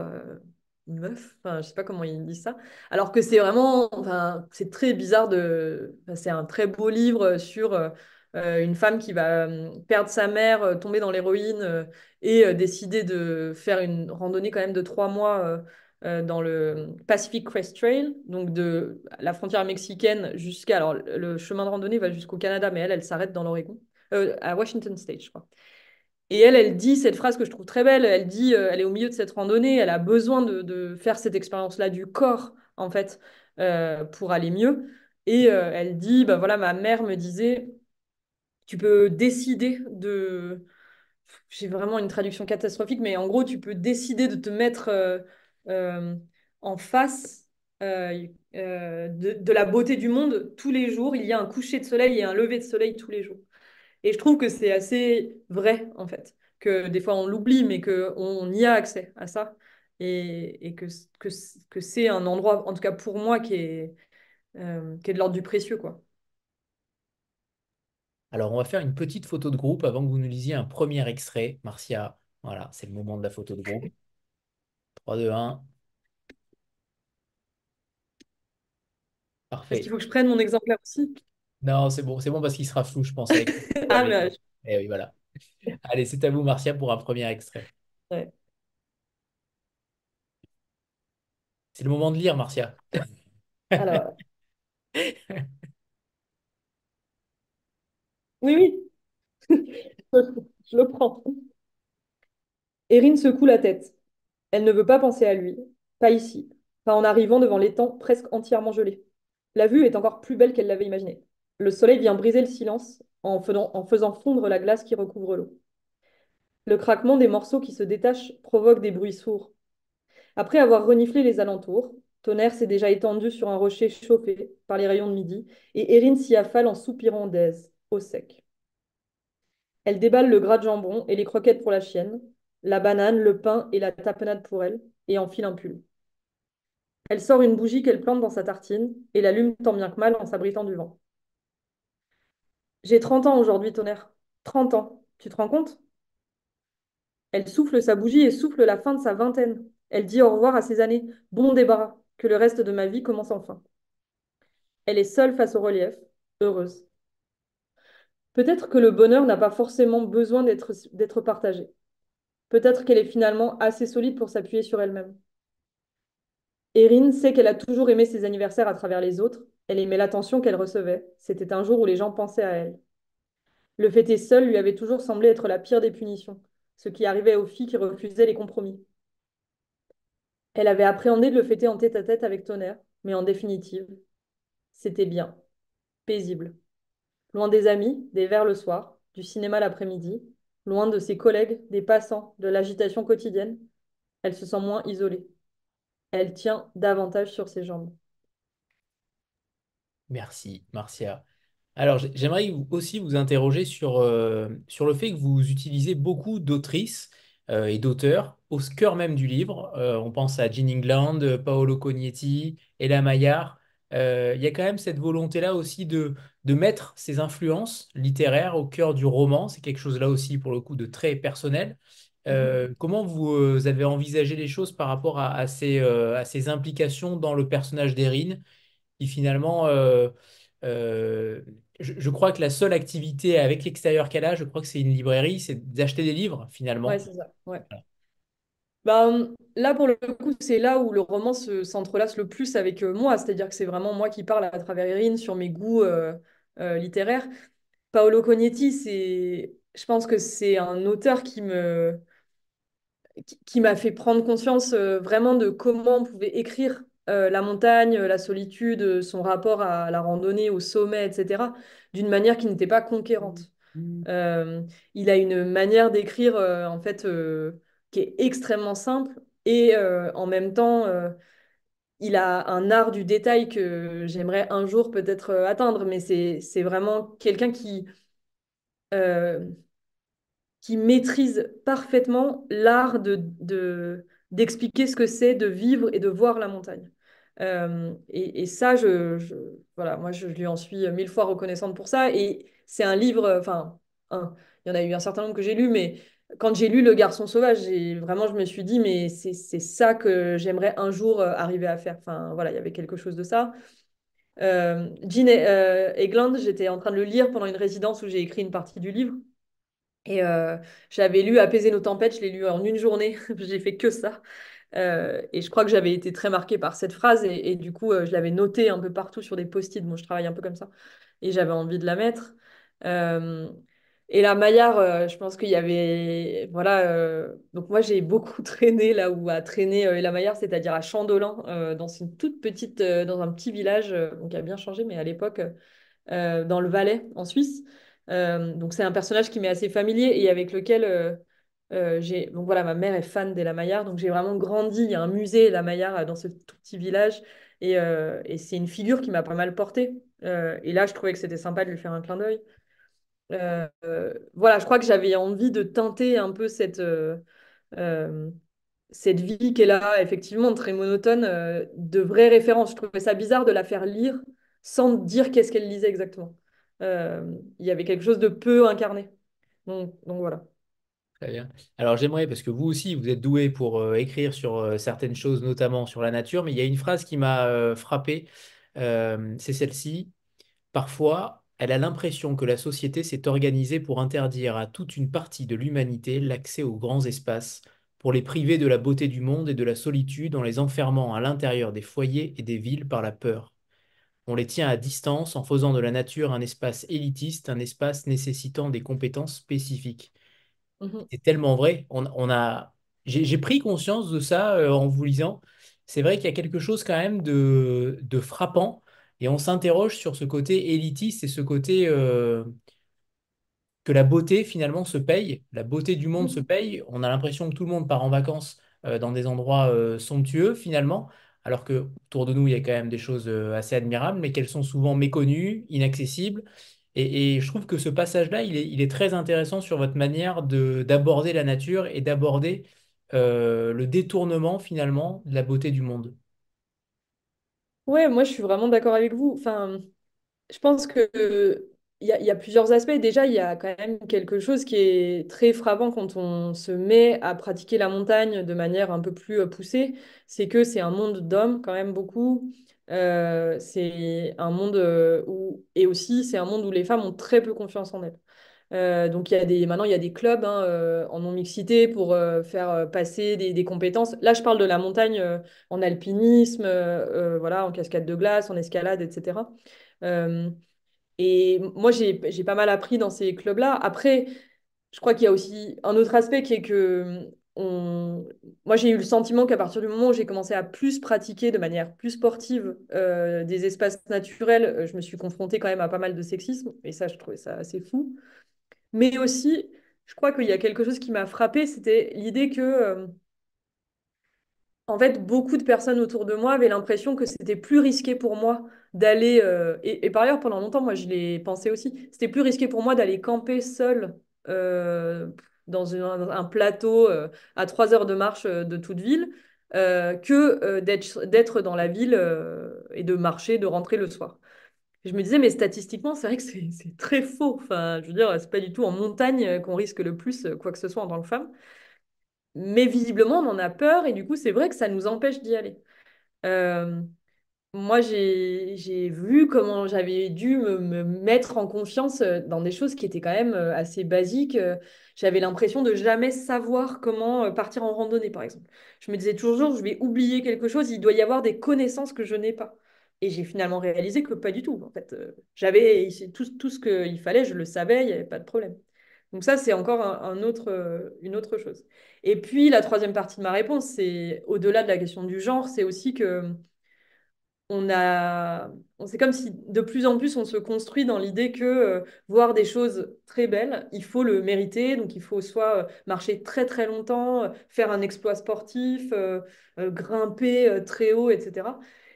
meuf, enfin, je sais pas comment il dit ça, alors que c'est vraiment, enfin, c'est très bizarre de, c'est un très beau livre sur euh, euh, une femme qui va hum, perdre sa mère, euh, tomber dans l'héroïne et décider de faire une randonnée quand même de trois mois dans le Pacific Crest Trail, donc de la frontière mexicaine jusqu'à, alors le chemin de randonnée va jusqu'au Canada, mais elle, elle s'arrête dans l'Oregon, à Washington State, je crois. Et elle, elle dit cette phrase que je trouve très belle. Elle dit, euh, elle est au milieu de cette randonnée, elle a besoin de, faire cette expérience-là du corps, en fait, euh, pour aller mieux. Et euh, elle dit, bah voilà, ma mère me disait, tu peux décider de... J'ai vraiment une traduction catastrophique, mais en gros, tu peux décider de te mettre en face de, de la beauté du monde tous les jours. Il y a un coucher de soleil il y a un lever de soleil tous les jours. Et je trouve que c'est assez vrai, en fait, que des fois on l'oublie, mais qu'on y a accès à ça. Et, que, que, c'est un endroit, en tout cas pour moi, qui est, euh, qui est de l'ordre du précieux, quoi. Alors, on va faire une petite photo de groupe avant que vous nous lisiez un premier extrait. Marcia, voilà, c'est le moment de la photo de groupe. 3, 2, 1. Parfait. Est-ce qu'il faut que je prenne mon exemplaire aussi non, c'est bon, c'est bon parce qu'il sera flou, je pensais. *laughs* Ah, eh oui, voilà. Allez, c'est à vous, Marcia, pour un premier extrait. C'est le moment de lire, Marcia. Alors. *laughs* oui, oui. je le prends. Erin secoue la tête. Elle ne veut pas penser à lui. Pas ici. Pas en arrivant devant l'étang presque entièrement gelé. La vue est encore plus belle qu'elle l'avait imaginée. Le soleil vient briser le silence en faisant, fondre la glace qui recouvre l'eau. Le craquement des morceaux qui se détachent provoque des bruits sourds. Après avoir reniflé les alentours, Tonnerre s'est déjà étendu sur un rocher chauffé par les rayons de midi, et Erin s'y affale en soupirant d'aise, au sec. Elle déballe le gras de jambon et les croquettes pour la chienne, la banane, le pain et la tapenade pour elle, et enfile un pull. Elle sort une bougie qu'elle plante dans sa tartine et l'allume tant bien que mal en s'abritant du vent. J'ai 30 ans aujourd'hui, tonnerre. 30 ans. Tu te rends compte Elle souffle sa bougie et souffle la fin de sa vingtaine. Elle dit au revoir à ses années. Bon débarras, que le reste de ma vie commence enfin. Elle est seule face au relief, heureuse. Peut-être que le bonheur n'a pas forcément besoin d'être partagé. Peut-être qu'elle est finalement assez solide pour s'appuyer sur elle-même. Erin sait qu'elle a toujours aimé ses anniversaires à travers les autres, elle aimait l'attention qu'elle recevait. C'était un jour où les gens pensaient à elle. Le fêter seul lui avait toujours semblé être la pire des punitions, ce qui arrivait aux filles qui refusaient les compromis. Elle avait appréhendé de le fêter en tête à tête avec Tonnerre, mais en définitive, c'était bien, paisible. Loin des amis, des verres le soir, du cinéma l'après-midi, loin de ses collègues, des passants, de l'agitation quotidienne, elle se sent moins isolée. Elle tient davantage sur ses jambes. Merci, Marcia. Alors, j'aimerais aussi vous interroger sur, euh, sur le fait que vous utilisez beaucoup d'autrices euh, et d'auteurs au cœur même du livre. Euh, on pense à Jean England, Paolo Cognetti, Ella Maillard. Il y a quand même cette volonté-là aussi de, mettre ces influences littéraires au cœur du roman. C'est quelque chose là aussi, pour le coup, de très personnel. Mm-hmm. Comment vous avez envisagé les choses par rapport à, à ces, à ces implications dans le personnage d'Erin qui finalement, euh, euh, je, crois que la seule activité avec l'extérieur qu'elle a, je crois que c'est une librairie, c'est d'acheter des livres finalement. c'est ça. Ben, là, pour le coup, c'est là où le roman se, s'entrelace le plus avec euh, moi, c'est-à-dire que c'est vraiment moi qui parle à travers Irine sur mes goûts littéraires. Paolo Cognetti, c'est, je pense que c'est un auteur qui me, qui m'a fait prendre conscience vraiment de comment on pouvait écrire euh, la montagne, la solitude, euh, son rapport à la randonnée, au sommet, etc., d'une manière qui n'était pas conquérante. Mmh. Mmh. Euh, il a une manière d'écrire, en fait, qui est extrêmement simple et en même temps, il a un art du détail que j'aimerais un jour peut-être atteindre, mais c'est vraiment quelqu'un qui qui maîtrise parfaitement l'art de, de, d'expliquer ce que c'est de vivre et de voir la montagne. Euh, et, ça, je, voilà, moi, je lui en suis mille fois reconnaissante pour ça. Et c'est un livre, enfin, il y en a eu un certain nombre que j'ai lu, mais quand j'ai lu Le Garçon Sauvage, vraiment, je me suis dit, mais c'est ça que j'aimerais un jour euh, arriver à faire. Enfin, voilà, il y avait quelque chose de ça. Euh, Jean euh, Egland, j'étais en train de le lire pendant une résidence où j'ai écrit une partie du livre. Et j'avais lu Apaiser nos tempêtes, je l'ai lu en une journée, *laughs* j'ai fait que ça. et je crois que j'avais été très marquée par cette phrase et, du coup, je l'avais notée un peu partout sur des post-it. Bon, je travaille un peu comme ça et j'avais envie de la mettre. et la Maillard, je pense qu'il y avait. Voilà. donc, moi, j'ai beaucoup *laughs* traîné là où a traîné la Maillard, c'est-à-dire à Chandolin, dans une toute petite. dans un petit village, donc qui a bien changé, mais à l'époque, dans le Valais, en Suisse. Euh, donc c'est un personnage qui m'est assez familier et avec lequel euh, euh, j'ai... Donc voilà, ma mère est fan des Maillard donc j'ai vraiment grandi. Il y a un musée Lamaillard dans ce tout petit village et, et c'est une figure qui m'a pas mal portée. et là, je trouvais que c'était sympa de lui faire un clin d'œil. voilà, je crois que j'avais envie de teinter un peu cette, cette vie qui est là, effectivement, très monotone, de vraies références. Je trouvais ça bizarre de la faire lire sans dire qu'est-ce qu'elle lisait exactement. Euh, il y avait quelque chose de peu incarné. Donc, voilà. bien. Alors j'aimerais, parce que vous aussi, vous êtes doué pour euh, écrire sur euh, certaines choses, notamment sur la nature, mais il y a une phrase qui m'a frappé, c'est celle-ci. Parfois, elle a l'impression que la société s'est organisée pour interdire à toute une partie de l'humanité l'accès aux grands espaces, pour les priver de la beauté du monde et de la solitude en les enfermant à l'intérieur des foyers et des villes par la peur. On les tient à distance en faisant de la nature un espace élitiste, un espace nécessitant des compétences spécifiques. Mmh C'est tellement vrai. On, a, j'ai pris conscience de ça euh, en vous lisant. C'est vrai qu'il y a quelque chose quand même de, frappant et on s'interroge sur ce côté élitiste et ce côté euh, que la beauté finalement se paye, la beauté du monde mmh se paye. On a l'impression que tout le monde part en vacances euh, dans des endroits somptueux finalement alors que autour de nous, il y a quand même des choses euh, assez admirables, mais qu'elles sont souvent méconnues, inaccessibles. Et, je trouve que ce passage-là, il est, très intéressant sur votre manière d'aborder la nature et d'aborder euh, le détournement finalement de la beauté du monde. Ouais, moi je suis vraiment d'accord avec vous. Enfin, je pense que il y, a plusieurs aspects. Déjà, il y a quand même quelque chose qui est très frappant quand on se met à pratiquer la montagne de manière un peu plus euh, poussée. C'est que c'est un monde d'hommes quand même beaucoup. Euh, c'est un monde euh, où, et aussi, c'est un monde où les femmes ont très peu confiance en elles. donc il y a des, maintenant, il y a des clubs hein, en non-mixité pour faire passer des, compétences. Là, je parle de la montagne en alpinisme, voilà, en cascade de glace, en escalade, etc. Et moi, j'ai pas mal appris dans ces clubs-là. Après, je crois qu'il y a aussi un autre aspect qui est que on... moi, j'ai eu le sentiment qu'à partir du moment où j'ai commencé à plus pratiquer de manière plus sportive euh, des espaces naturels, euh, je me suis confrontée quand même à pas mal de sexisme. Et ça, je trouvais ça assez fou. Mais aussi, je crois qu'il y a quelque chose qui m'a frappée, c'était l'idée que... Euh, en fait, beaucoup de personnes autour de moi avaient l'impression que c'était plus risqué pour moi d'aller. Euh, et, par ailleurs, pendant longtemps, moi, je l'ai pensé aussi. C'était plus risqué pour moi d'aller camper seul euh, dans un plateau euh, à trois heures de marche de toute ville que d'être dans la ville et de marcher, de rentrer le soir. Je me disais, mais statistiquement, c'est vrai que c'est très faux. Enfin, je veux dire, c'est pas du tout en montagne qu'on risque le plus quoi que ce soit en tant que femme mais visiblement, on en a peur et du coup, c'est vrai que ça nous empêche d'y aller. Euh, moi, j'ai vu comment j'avais dû me, mettre en confiance euh, dans des choses qui étaient quand même euh, assez basiques. J'avais l'impression de jamais savoir comment partir en randonnée, par exemple. Je me disais toujours, je vais oublier quelque chose, il doit y avoir des connaissances que je n'ai pas. Et j'ai finalement réalisé que pas du tout. En fait, j'avais tout, tout ce qu'il fallait, je le savais, il n'y avait pas de problème. Donc ça, c'est encore euh, une autre chose. Et puis, la troisième partie de ma réponse, c'est au-delà de la question du genre, c'est aussi que on a, c'est comme si de plus en plus on se construit dans l'idée que euh, voir des choses très belles, il faut le mériter, donc il faut soit euh, marcher très très longtemps, faire un exploit sportif, grimper très haut, etc.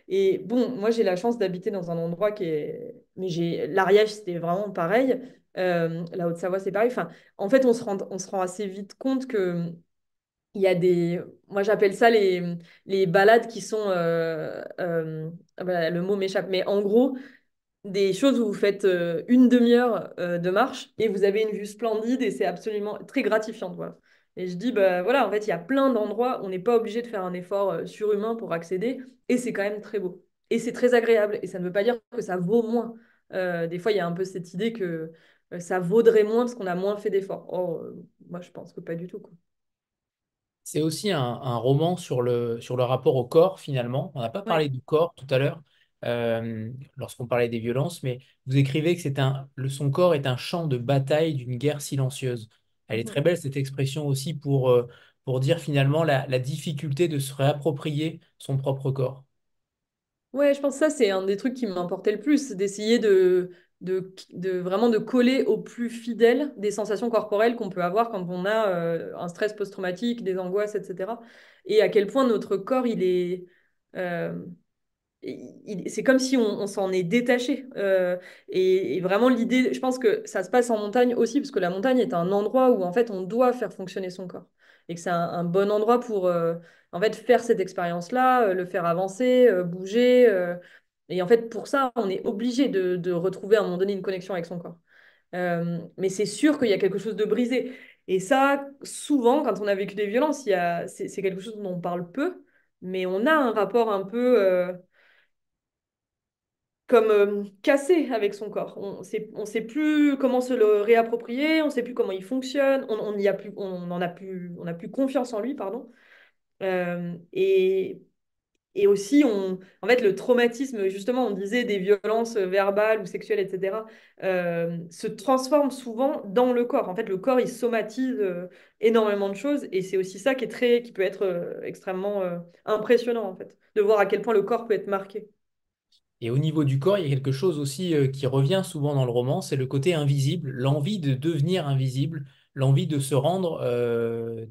Et bon, moi j'ai la chance d'habiter dans un endroit qui est, mais j'ai l'Ariège, c'était vraiment pareil. Euh, la Haute-Savoie, c'est pareil. Enfin, en fait, on se, rend, on se rend assez vite compte que il y a des. Moi, j'appelle ça les, les balades qui sont. Euh, euh, voilà, le mot m'échappe, mais en gros, des choses où vous faites une demi-heure de marche et vous avez une vue splendide et c'est absolument très gratifiant. Et je dis, bah, voilà, en fait, il y a plein d'endroits, on n'est pas obligé de faire un effort surhumain pour accéder et c'est quand même très beau. Et c'est très agréable et ça ne veut pas dire que ça vaut moins. des fois, il y a un peu cette idée que euh, ça vaudrait moins parce qu'on a moins fait d'efforts. Oh, euh, moi, je pense que pas du tout. C'est aussi un, roman sur le, sur le rapport au corps, finalement. On n'a pas parlé du corps tout à l'heure, euh, lorsqu'on parlait des violences, mais vous écrivez que c'est un, le, son corps est un champ de bataille d'une guerre silencieuse. Elle est très belle, cette expression aussi, pour, pour dire finalement la, la difficulté de se réapproprier son propre corps. Ouais, je pense que ça, c'est un des trucs qui m'importait le plus, d'essayer de, de, vraiment de coller au plus fidèle des sensations corporelles qu'on peut avoir quand on a euh, un stress post-traumatique, des angoisses, etc. Et à quel point notre corps, il est... Euh, c'est comme si on, s'en est détaché. Euh, et, vraiment, l'idée, je pense que ça se passe en montagne aussi, parce que la montagne est un endroit où, en fait, on doit faire fonctionner son corps. Et que c'est un, bon endroit pour, en fait, faire cette expérience-là, le faire avancer, bouger, et en fait, pour ça, on est obligé de, retrouver à un moment donné une connexion avec son corps. Euh, mais c'est sûr qu'il y a quelque chose de brisé. Et ça, souvent, quand on a vécu des violences, il y c'est quelque chose dont on parle peu, mais on a un rapport un peu euh, comme euh, cassé avec son corps. On sait, ne sait plus comment se le réapproprier, on ne sait plus comment il fonctionne, on n'a a, plus, on en a, plus, on a plus confiance en lui, pardon. et et aussi, on, en fait, le traumatisme, justement, on disait des violences euh, verbales ou sexuelles, etc., euh, se transforme souvent dans le corps. En fait, le corps, il somatise euh, énormément de choses. Et c'est aussi ça qui, est très, qui peut être extrêmement impressionnant, en fait, de voir à quel point le corps peut être marqué. Et au niveau du corps, il y a quelque chose aussi qui revient souvent dans le roman, c'est le côté invisible, l'envie de devenir invisible, l'envie de se rendre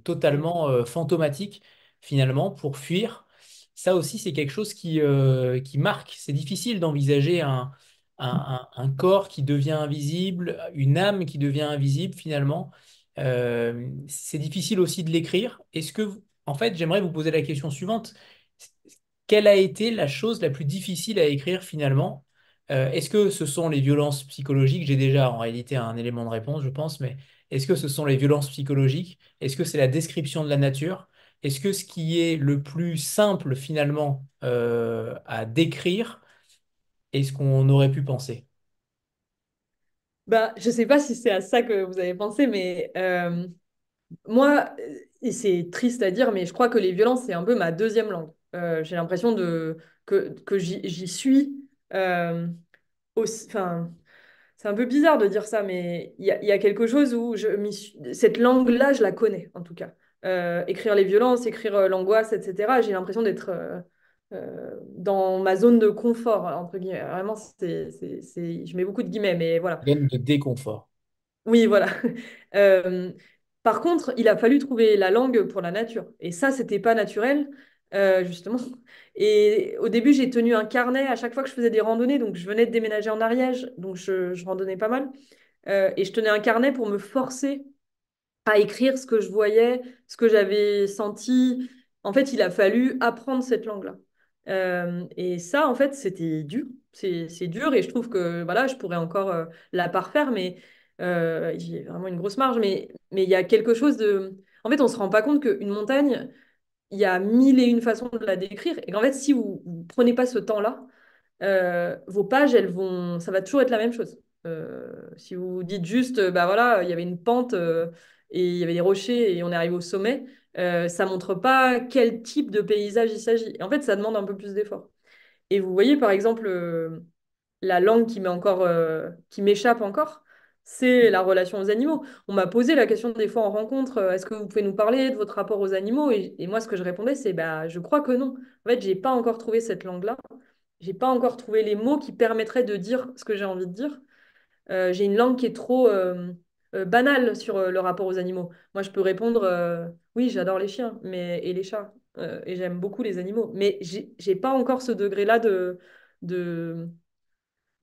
totalement fantomatique, finalement, pour fuir ça aussi, c'est quelque chose qui, euh, qui marque. C'est difficile d'envisager un, un, corps qui devient invisible, une âme qui devient invisible finalement. Euh, c'est difficile aussi de l'écrire. Est-ce que, en fait, j'aimerais vous poser la question suivante. Quelle a été la chose la plus difficile à écrire finalement euh, Est-ce que ce sont les violences psychologiques J'ai déjà en réalité un élément de réponse, je pense, mais est-ce que ce sont les violences psychologiques Est-ce que c'est la description de la nature est-ce que ce qui est le plus simple finalement euh, à décrire est ce qu'on aurait pu penser bah, Je ne sais pas si c'est à ça que vous avez pensé, mais euh, moi, et c'est triste à dire, mais je crois que les violences, c'est un peu ma deuxième langue. Euh, j'ai l'impression de, que, j'y suis. c'est un peu bizarre de dire ça, mais il y, a quelque chose où cette langue-là, je la connais en tout cas. Euh, écrire les violences, écrire euh, l'angoisse, etc. J'ai l'impression d'être euh, dans ma zone de confort, entre guillemets. Vraiment, c'est, je mets beaucoup de guillemets, mais voilà. Zone de déconfort. Oui, voilà. *laughs* par contre, il a fallu trouver la langue pour la nature. Et ça, c'était pas naturel. justement. Et au début, j'ai tenu un carnet à chaque fois que je faisais des randonnées. Donc, je venais de déménager en Ariège, donc je, randonnais pas mal. et je tenais un carnet pour me forcer à écrire ce que je voyais, ce que j'avais senti. En fait, il a fallu apprendre cette langue-là. Euh, et ça, en fait, c'était dur. C'est dur et je trouve que voilà, je pourrais encore euh, la parfaire, mais euh, j'ai vraiment une grosse marge. Mais mais il y a quelque chose de. En fait, on se rend pas compte qu'une montagne, il y a mille et une façons de la décrire. Et qu'en fait, si vous, ne prenez pas ce temps-là, vos pages, elles vont, ça va toujours être la même chose. si vous dites juste, bah voilà, il y avait une pente et il y avait des rochers et on est arrivé au sommet, euh, ça montre pas quel type de paysage il s'agit. En fait, ça demande un peu plus d'effort. Et vous voyez, par exemple, euh, la langue qui euh, m'échappe encore, encore c'est la relation aux animaux. On m'a posé la question des fois en rencontre, euh, est-ce que vous pouvez nous parler de votre rapport aux animaux et, moi, ce que je répondais, c'est, bah, je crois que non. En fait, j'ai pas encore trouvé cette langue-là. J'ai pas encore trouvé les mots qui permettraient de dire ce que j'ai envie de dire. j'ai une langue qui est trop euh, banal sur euh, le rapport aux animaux. Moi, je peux répondre euh, oui, j'adore les chiens mais, et les chats, et j'aime beaucoup les animaux. Mais je n'ai pas encore ce degré-là de, de,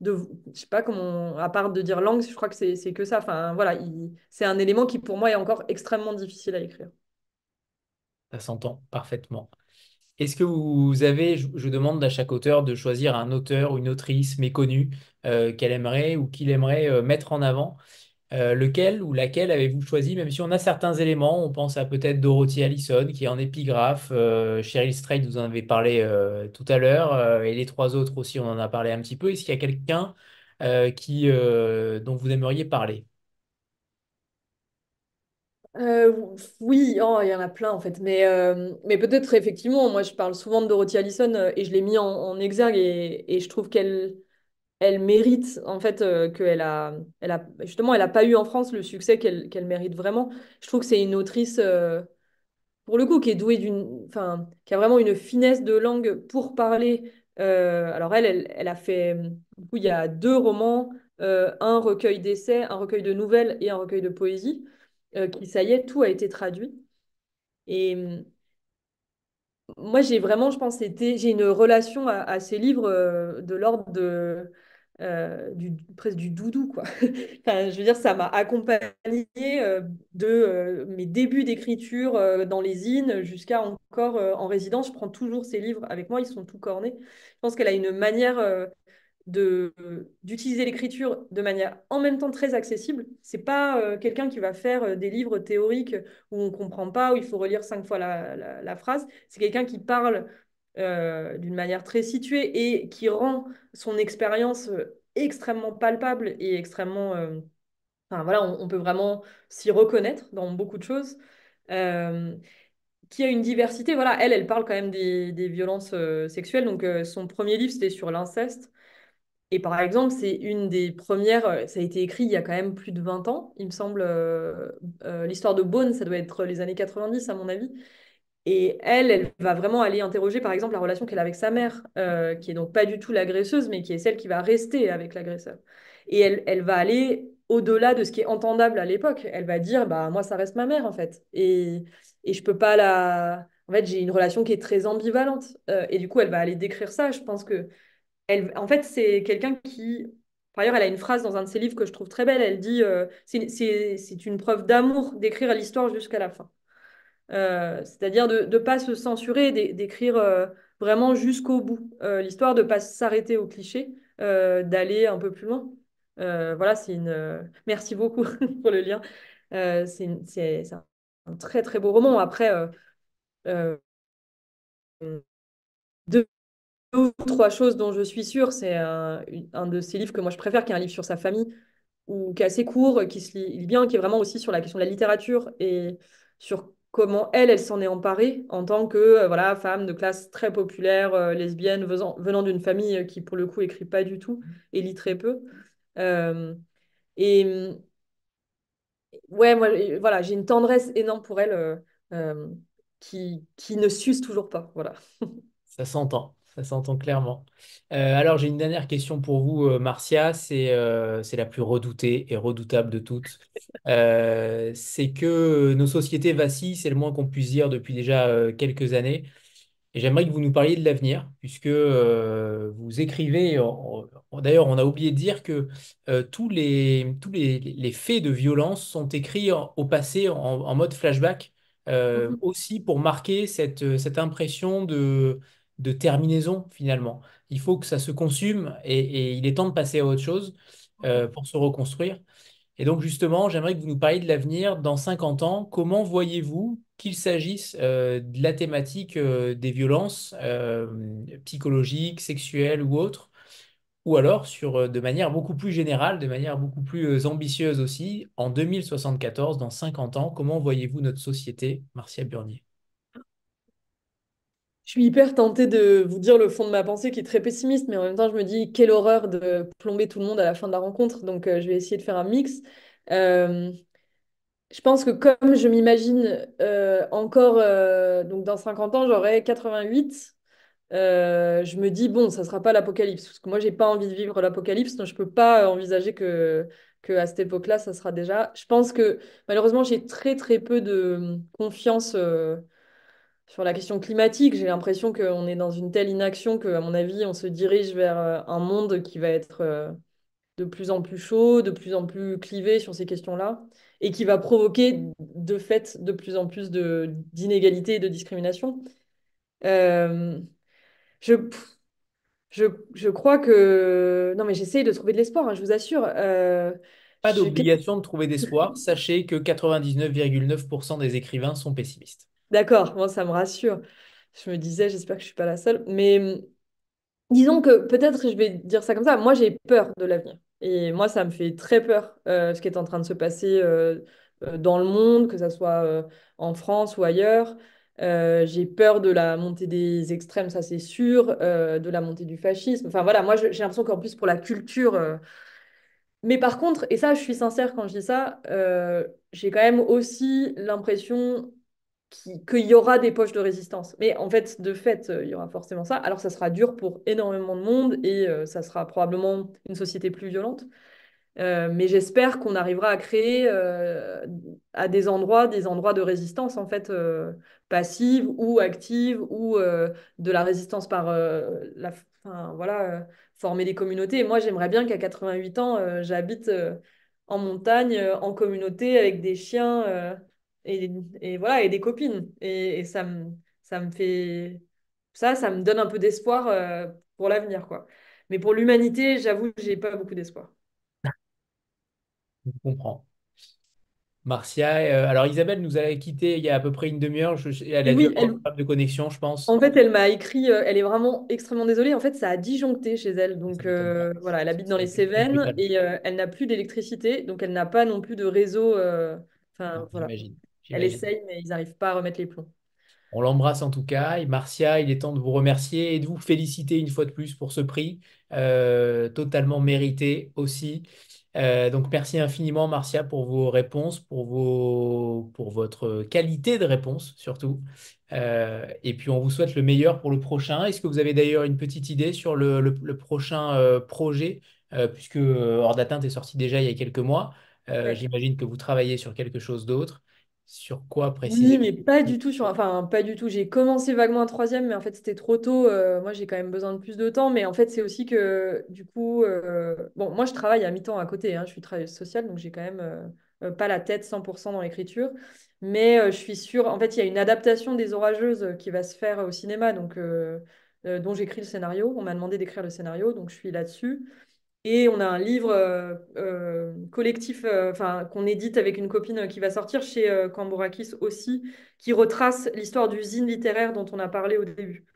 ne Je sais pas comment. À part de dire langue, je crois que c'est que ça. Enfin, voilà, c'est un élément qui, pour moi, est encore extrêmement difficile à écrire. Ça s'entend parfaitement. Est-ce que vous avez, je, demande à chaque auteur de choisir un auteur ou une autrice méconnue qu'elle aimerait ou qu'il aimerait mettre en avant. Euh, lequel ou laquelle avez-vous choisi, même si on a certains éléments, on pense à peut-être Dorothy Allison qui est en épigraphe, Cheryl euh, Strait, vous en avez parlé euh, tout à l'heure, et les trois autres aussi, on en a parlé un petit peu. Est-ce qu'il y a quelqu'un qui, dont vous aimeriez parler oui, oh, il y en a plein en fait, mais, mais peut-être effectivement, moi je parle souvent de Dorothy Allison et je l'ai mis en, exergue et, je trouve qu'elle elle mérite en fait que euh, qu'elle a, elle a justement elle n'a pas eu en France le succès qu'elle mérite vraiment. Je trouve que c'est une autrice euh, pour le coup qui est douée d'une, enfin qui a vraiment une finesse de langue pour parler. Euh, alors elle, elle, a fait, du coup, il y a deux romans, un recueil d'essais, un recueil de nouvelles et un recueil de poésie. qui ça y est, tout a été traduit. Et moi, j'ai vraiment, je pense, été, j'ai une relation à ces livres de l'ordre de euh, du, presque du doudou, quoi. *laughs* enfin, je veux dire, ça m'a accompagnée euh, de euh, mes débuts d'écriture dans les inns jusqu'à encore en résidence. Je prends toujours ces livres avec moi, ils sont tout cornés. Je pense qu'elle a une manière de d'utiliser l'écriture de manière en même temps très accessible. C'est pas quelqu'un qui va faire des livres théoriques où on comprend pas, où il faut relire cinq fois la, la, la phrase. C'est quelqu'un qui parle euh, d'une manière très située et qui rend son expérience euh, extrêmement palpable et extrêmement... Euh, voilà, on, peut vraiment s'y reconnaître dans beaucoup de choses. qui a une diversité, voilà, elle, elle parle quand même des, violences sexuelles. Donc son premier livre, c'était sur l'inceste. Et par exemple, c'est une des premières, ça a été écrit il y a quand même plus de 20 ans, il me semble, l'histoire de Beaune, ça doit être les années 90 à mon avis. Et elle, elle va vraiment aller interroger, par exemple, la relation qu'elle a avec sa mère, euh, qui est donc pas du tout l'agresseuse, mais qui est celle qui va rester avec l'agresseur. Et elle, elle va aller au-delà de ce qui est entendable à l'époque. Elle va dire, bah moi, ça reste ma mère, en fait. Et, et je peux pas la... En fait, j'ai une relation qui est très ambivalente. Euh, et du coup, elle va aller décrire ça. Je pense que... Elle... En fait, c'est quelqu'un qui... Par ailleurs, elle a une phrase dans un de ses livres que je trouve très belle. Elle dit, euh, c'est une preuve d'amour d'écrire l'histoire jusqu'à la fin. Euh, c'est-à-dire de ne pas se censurer, d'écrire euh, vraiment jusqu'au bout euh, l'histoire, de ne pas s'arrêter au cliché, d'aller un peu plus loin. voilà, c'est une. Merci beaucoup *laughs* pour le lien. c'est, un très très beau roman. Après, deux ou trois choses dont je suis sûre, c'est un, un de ces livres que moi je préfère, qui est un livre sur sa famille, ou qui est assez court, qui se lit bien, qui est vraiment aussi sur la question de la littérature et sur comment elle, elle s'en est emparée en tant que euh, voilà, femme de classe très populaire, euh, lesbienne, venant, d'une famille euh, qui, pour le coup, écrit pas du tout et lit très peu. et ouais, moi, voilà, j'ai une tendresse énorme pour elle qui, qui ne s'use toujours pas. Voilà. Ça s'entend. Ça s'entend clairement. Euh, alors, j'ai une dernière question pour vous, euh, Marcia. C'est euh, c'est la plus redoutée et redoutable de toutes. c'est que nos sociétés vacillent, c'est le moins qu'on puisse dire depuis déjà quelques années. Et j'aimerais que vous nous parliez de l'avenir, puisque vous écrivez. D'ailleurs, on a oublié de dire que tous, les, tous les, faits de violence sont écrits au passé en, mode flashback, mmh aussi pour marquer cette, cette impression de de terminaison finalement. Il faut que ça se consume et, il est temps de passer à autre chose euh, pour se reconstruire. Et donc justement, j'aimerais que vous nous parliez de l'avenir dans 50 ans. Comment voyez-vous qu'il s'agisse euh, de la thématique euh, des violences psychologiques, sexuelles ou autres, ou alors sur, de manière beaucoup plus générale, de manière beaucoup plus ambitieuse aussi, en 2074, dans 50 ans, comment voyez-vous notre société, Martial Burnier je suis hyper tentée de vous dire le fond de ma pensée qui est très pessimiste, mais en même temps, je me dis quelle horreur de plomber tout le monde à la fin de la rencontre. Donc, euh, je vais essayer de faire un mix. Euh, je pense que comme je m'imagine euh, encore, donc dans 50 ans, j'aurai 88. je me dis, bon, ça sera pas l'apocalypse, parce que moi, j'ai pas envie de vivre l'apocalypse, donc je peux pas envisager que, que à cette époque-là, ça sera déjà. Je pense que malheureusement, j'ai très, très peu de confiance sur la question climatique, j'ai l'impression qu'on est dans une telle inaction que, à mon avis, on se dirige vers euh, un monde qui va être euh, de plus en plus chaud, de plus en plus clivé sur ces questions-là, et qui va provoquer de fait de plus en plus d'inégalités et de discrimination. Euh, je, je, crois que... Non, mais j'essaie de trouver de l'espoir, hein, je vous assure. Pas d'obligation de trouver d'espoir. Sachez que 99,9% des écrivains sont pessimistes. D'accord, moi ça me rassure. Je me disais, j'espère que je ne suis pas la seule. Mais hum, disons que peut-être, je vais dire ça comme ça, moi j'ai peur de l'avenir. Et moi, ça me fait très peur euh, ce qui est en train de se passer euh, euh, dans le monde, que ce soit en France ou ailleurs. j'ai peur de la montée des extrêmes, ça c'est sûr, de la montée du fascisme. Enfin voilà, moi j'ai l'impression qu'en plus pour la culture... Mais par contre, et ça je suis sincère quand je dis ça, j'ai quand même aussi l'impression qu'il y aura des poches de résistance. Mais en fait, de fait, euh, il y aura forcément ça. Alors, ça sera dur pour énormément de monde et euh, ça sera probablement une société plus violente. Euh, mais j'espère qu'on arrivera à créer à des endroits, des endroits de résistance en fait passive ou active ou de la résistance par la, enfin, voilà, former des communautés. moi, j'aimerais bien qu'à 88 ans, j'habite en montagne, en communauté avec des chiens et, voilà, et des copines. Et, ça, me, ça me fait. Ça, ça me donne un peu d'espoir euh, pour l'avenir, quoi. Mais pour l'humanité, j'avoue, j'ai pas beaucoup d'espoir. Je comprends. Marcia, euh, alors Isabelle nous a quitté il y a à peu près une demi-heure. Elle a oui, dû de connexion, je pense. En fait, elle m'a écrit, euh, elle est vraiment extrêmement désolée. En fait, ça a disjoncté chez elle. Donc voilà, elle habite dans les Cévennes et elle n'a plus d'électricité. Donc elle n'a pas non plus de réseau. Enfin voilà. Elle essaye, mais ils n'arrivent pas à remettre les plombs. On l'embrasse en tout cas. Et Marcia, il est temps de vous remercier et de vous féliciter une fois de plus pour ce prix, euh, totalement mérité aussi. Euh, donc merci infiniment Marcia pour vos réponses, pour, vos, pour votre qualité de réponse surtout. Euh, et puis on vous souhaite le meilleur pour le prochain. Est-ce que vous avez d'ailleurs une petite idée sur le, prochain projet, puisque Hors d'atteinte est sorti déjà il y a quelques mois J'imagine que vous travaillez sur quelque chose d'autre. Sur quoi précisément Oui, mais pas du tout sur. Enfin, pas du tout. J'ai commencé vaguement un troisième, mais en fait, c'était trop tôt. Euh, moi, j'ai quand même besoin de plus de temps. Mais en fait, c'est aussi que, du coup, euh, bon, moi, je travaille à mi-temps à côté. Hein. Je suis travailleuse sociale, donc j'ai quand même euh, pas la tête 100% dans l'écriture. Mais je suis sûre. En fait, il y a une adaptation des Orageuses qui va se faire au cinéma, donc dont j'écris le scénario. On m'a demandé d'écrire le scénario, donc je suis là-dessus. Et on a un livre euh, euh, collectif euh, enfin qu'on édite avec une copine qui va sortir chez Cambourakis aussi, qui retrace l'histoire d'usine littéraire dont on a parlé au début.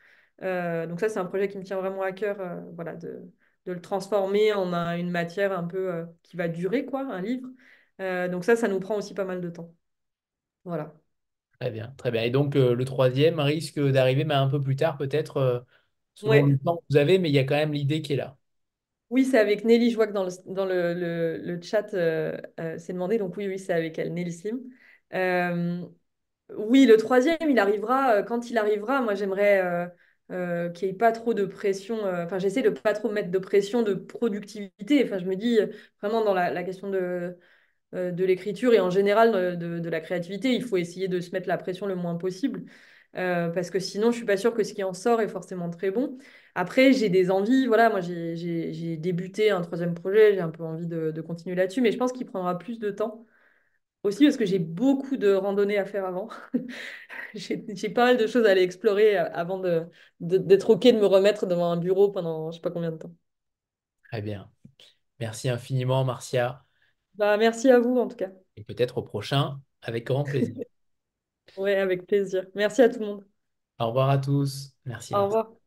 donc ça, c'est un projet qui me tient vraiment à cœur voilà, de, le transformer en une matière un peu qui va durer, quoi, un livre. donc ça, ça nous prend aussi pas mal de temps. Voilà. Très bien, très bien. Et donc, le troisième risque d'arriver mais ben, un peu plus tard, peut-être, selon le temps que vous avez, mais il y a quand même l'idée qui est là. Oui, c'est avec Nelly. Je vois que dans le, chat, euh, euh, c'est demandé. Donc oui, oui, c'est avec elle, Nelly Sim. Euh, oui, le troisième, il arrivera quand il arrivera. Moi, j'aimerais qu'il n'y ait pas trop de pression. Enfin, j'essaie de ne pas trop mettre de pression de productivité. Enfin, je me dis vraiment dans la, question de, de l'écriture et en général de, la créativité, il faut essayer de se mettre la pression le moins possible. Euh, parce que sinon, je suis pas sûre que ce qui en sort est forcément très bon. Après, j'ai des envies, voilà, moi j'ai débuté un troisième projet, j'ai un peu envie de, continuer là-dessus, mais je pense qu'il prendra plus de temps aussi parce que j'ai beaucoup de randonnées à faire avant. *laughs* j'ai pas mal de choses à aller explorer euh, avant d'être de, OK de me remettre devant un bureau pendant je sais pas combien de temps. Très bien. Merci infiniment, Marcia. Bah, merci à vous en tout cas. Et peut-être au prochain, avec grand plaisir. *laughs* Oui, avec plaisir. Merci à tout le monde. Au revoir à tous. Merci. Au revoir.